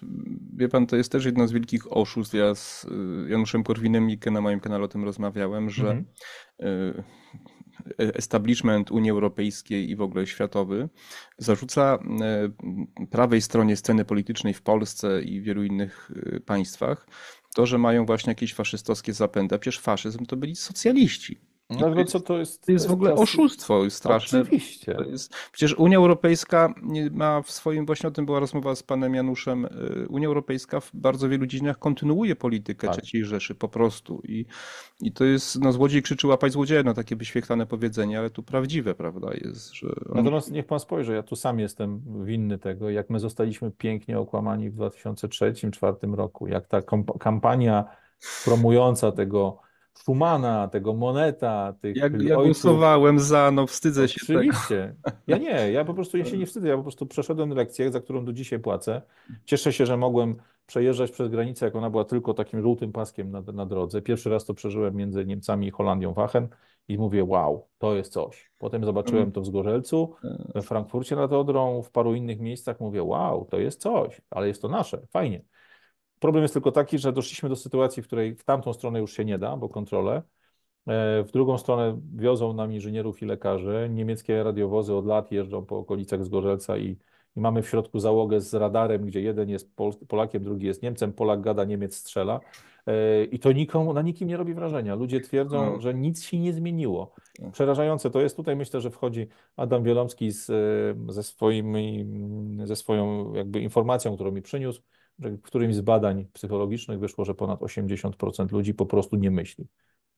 Speaker 1: wie pan, to jest też jedno z wielkich oszustw. Ja z y, Januszem korwinem i na moim kanale o tym rozmawiałem, że mm -hmm establishment Unii Europejskiej i w ogóle światowy zarzuca e, prawej stronie sceny politycznej w Polsce i wielu innych e, państwach to, że mają właśnie jakieś faszystowskie zapędy. A przecież faszyzm to byli socjaliści. No, no co to jest? To jest w ogóle oszustwo straszne. Oczywiście. Jest, przecież Unia Europejska ma w swoim, właśnie o tym była rozmowa z panem Januszem, y, Unia Europejska w bardzo wielu dziedzinach kontynuuje politykę tak. III Rzeszy po prostu i, i to jest, no złodziej krzyczy łapać złodzieja, no takie wyświechtane powiedzenie, ale tu prawdziwe, prawda, jest, że... On... Natomiast
Speaker 2: niech pan spojrzy, ja tu sam jestem winny tego, jak my zostaliśmy pięknie okłamani w 2003-2004 roku, jak ta kampania
Speaker 1: promująca tego
Speaker 2: Schumana, tego Moneta, tych Ja, ja ojców. głosowałem
Speaker 1: za, no wstydzę się Oczywiście. Tego.
Speaker 2: Ja nie, ja po prostu ja się nie wstydzę, ja po prostu przeszedłem lekcję, za którą do dzisiaj płacę. Cieszę się, że mogłem przejeżdżać przez granicę, jak ona była tylko takim żółtym paskiem na, na drodze. Pierwszy raz to przeżyłem między Niemcami i Holandią, Wachen i mówię, wow, to jest coś. Potem zobaczyłem mm. to w Zgorzelcu, we Frankfurcie nad Odrą, w paru innych miejscach, mówię, wow, to jest coś, ale jest to nasze, fajnie. Problem jest tylko taki, że doszliśmy do sytuacji, w której w tamtą stronę już się nie da, bo kontrolę. E, w drugą stronę wiozą nam inżynierów i lekarzy. Niemieckie radiowozy od lat jeżdżą po okolicach Zgorzelca i, i mamy w środku załogę z radarem, gdzie jeden jest Pol Polakiem, drugi jest Niemcem. Polak gada, Niemiec strzela. E, I to nikomu, na nikim nie robi wrażenia. Ludzie twierdzą, no. że nic się nie zmieniło. No. Przerażające to jest. Tutaj myślę, że wchodzi Adam Wielomski z, e, ze, swoim, ze swoją jakby informacją, którą mi przyniósł że w którymś z badań psychologicznych wyszło, że ponad 80% ludzi po prostu nie myśli.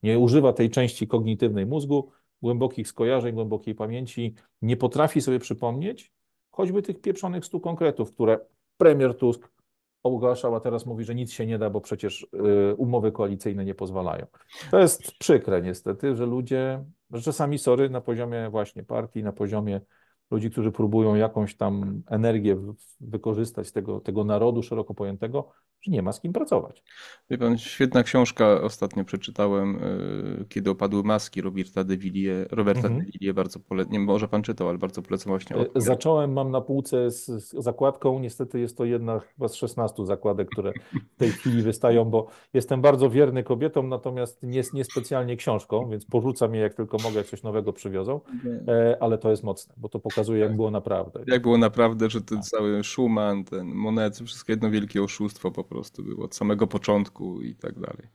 Speaker 2: Nie używa tej części kognitywnej mózgu, głębokich skojarzeń, głębokiej pamięci, nie potrafi sobie przypomnieć choćby tych pieprzonych stu konkretów, które premier Tusk ogłaszał, a teraz mówi, że nic się nie da, bo przecież y, umowy koalicyjne nie pozwalają. To jest przykre niestety, że ludzie, że czasami, sorry, na poziomie właśnie partii, na poziomie ludzi, którzy próbują jakąś tam energię wykorzystać z tego, tego narodu szeroko pojętego, że nie ma z kim pracować.
Speaker 1: Wie pan, świetna książka ostatnio przeczytałem, y, kiedy opadły maski Roberta de Villiers. Roberta mhm. de Villiers bardzo polecam, nie może pan czytał, ale bardzo polecam właśnie. E,
Speaker 2: zacząłem, mam na półce z, z zakładką, niestety jest to jedna chyba z 16 zakładek, które w tej chwili wystają, bo jestem bardzo wierny kobietom, natomiast nie, niespecjalnie książką, więc porzucam je jak tylko mogę, jak coś nowego przywiozą, e, ale to jest mocne, bo to pokazuje jak było naprawdę.
Speaker 1: Jak było naprawdę, że ten tak. cały Schumann, ten Monet, wszystko jedno wielkie oszustwo po prostu był od samego początku i tak dalej.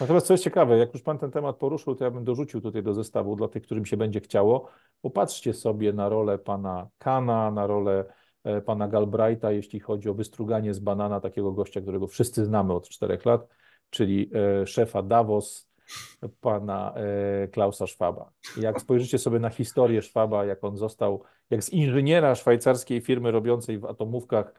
Speaker 2: Natomiast co jest ciekawe, jak już Pan ten temat poruszył, to ja bym dorzucił tutaj do zestawu dla tych, którym się będzie chciało. Popatrzcie sobie na rolę Pana Kana, na rolę e, Pana Galbraitha, jeśli chodzi o wystruganie z banana takiego gościa, którego wszyscy znamy od czterech lat, czyli e, szefa Davos, pana e, Klausa Schwaba. Jak spojrzycie sobie na historię Schwaba, jak on został, jak z inżyniera szwajcarskiej firmy robiącej w atomówkach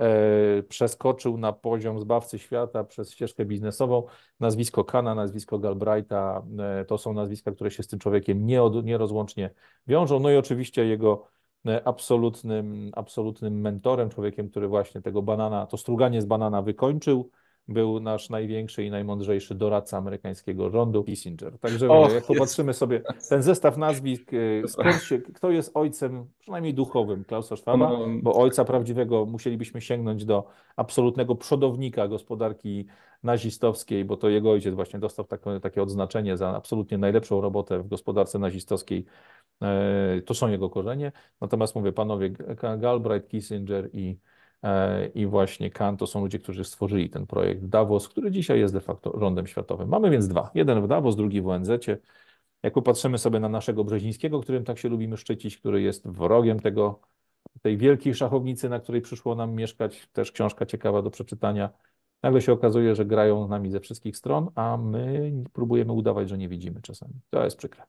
Speaker 2: E, przeskoczył na poziom zbawcy świata przez ścieżkę biznesową. Nazwisko Kana, nazwisko Galbraitha e, to są nazwiska, które się z tym człowiekiem nierozłącznie wiążą. No i oczywiście jego e, absolutnym, absolutnym mentorem, człowiekiem, który właśnie tego banana, to struganie z banana wykończył, był nasz największy i najmądrzejszy doradca amerykańskiego rządu, Kissinger. Także o, jak jest. popatrzymy sobie ten zestaw nazwisk, skąd y, się, kto jest ojcem, przynajmniej duchowym, Klausa Schwaba, no, no. bo ojca prawdziwego musielibyśmy sięgnąć do absolutnego przodownika gospodarki nazistowskiej, bo to jego ojciec właśnie dostał takie, takie odznaczenie za absolutnie najlepszą robotę w gospodarce nazistowskiej. E, to są jego korzenie. Natomiast mówię, panowie Galbraith, Kissinger i E, i właśnie Kant to są ludzie, którzy stworzyli ten projekt Davos, który dzisiaj jest de facto rządem światowym. Mamy więc dwa. Jeden w Davos, drugi w ONZ. -cie. Jak popatrzymy sobie na naszego Brzezińskiego, którym tak się lubimy szczycić, który jest wrogiem tego, tej wielkiej szachownicy, na której przyszło nam mieszkać, też książka ciekawa do przeczytania. Nagle się okazuje, że grają z nami ze wszystkich stron, a my próbujemy udawać, że nie widzimy czasami. To jest przykre.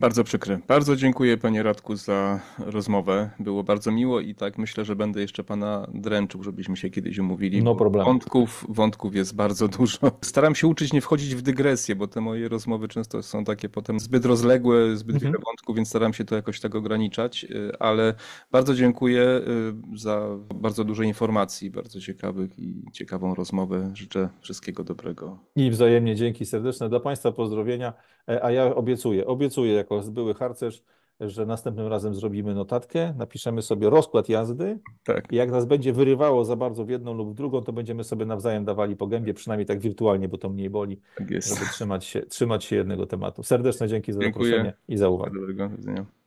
Speaker 1: Bardzo przykry. Bardzo dziękuję panie Radku za rozmowę. Było bardzo miło i tak myślę, że będę jeszcze pana dręczył, żebyśmy się kiedyś umówili. No problem. Wątków, wątków jest bardzo dużo. Staram się uczyć nie wchodzić w dygresję, bo te moje rozmowy często są takie potem zbyt rozległe, zbyt mhm. wiele wątków, więc staram się to jakoś tak ograniczać, y, ale bardzo dziękuję y, za bardzo dużo informacji, bardzo ciekawych i ciekawą rozmowę. Życzę wszystkiego dobrego.
Speaker 2: I wzajemnie dzięki serdeczne dla państwa, pozdrowienia. E, a ja obiecuję, obiecuję jako były harcerz, że następnym razem zrobimy notatkę, napiszemy sobie rozkład jazdy. Tak. I jak nas będzie wyrywało za bardzo w jedną lub w drugą, to będziemy sobie nawzajem dawali po gębie, przynajmniej tak wirtualnie, bo to mniej boli, tak żeby trzymać się, trzymać się jednego tematu. Serdeczne dzięki za zaproszenie i za uwagę. Do widzenia.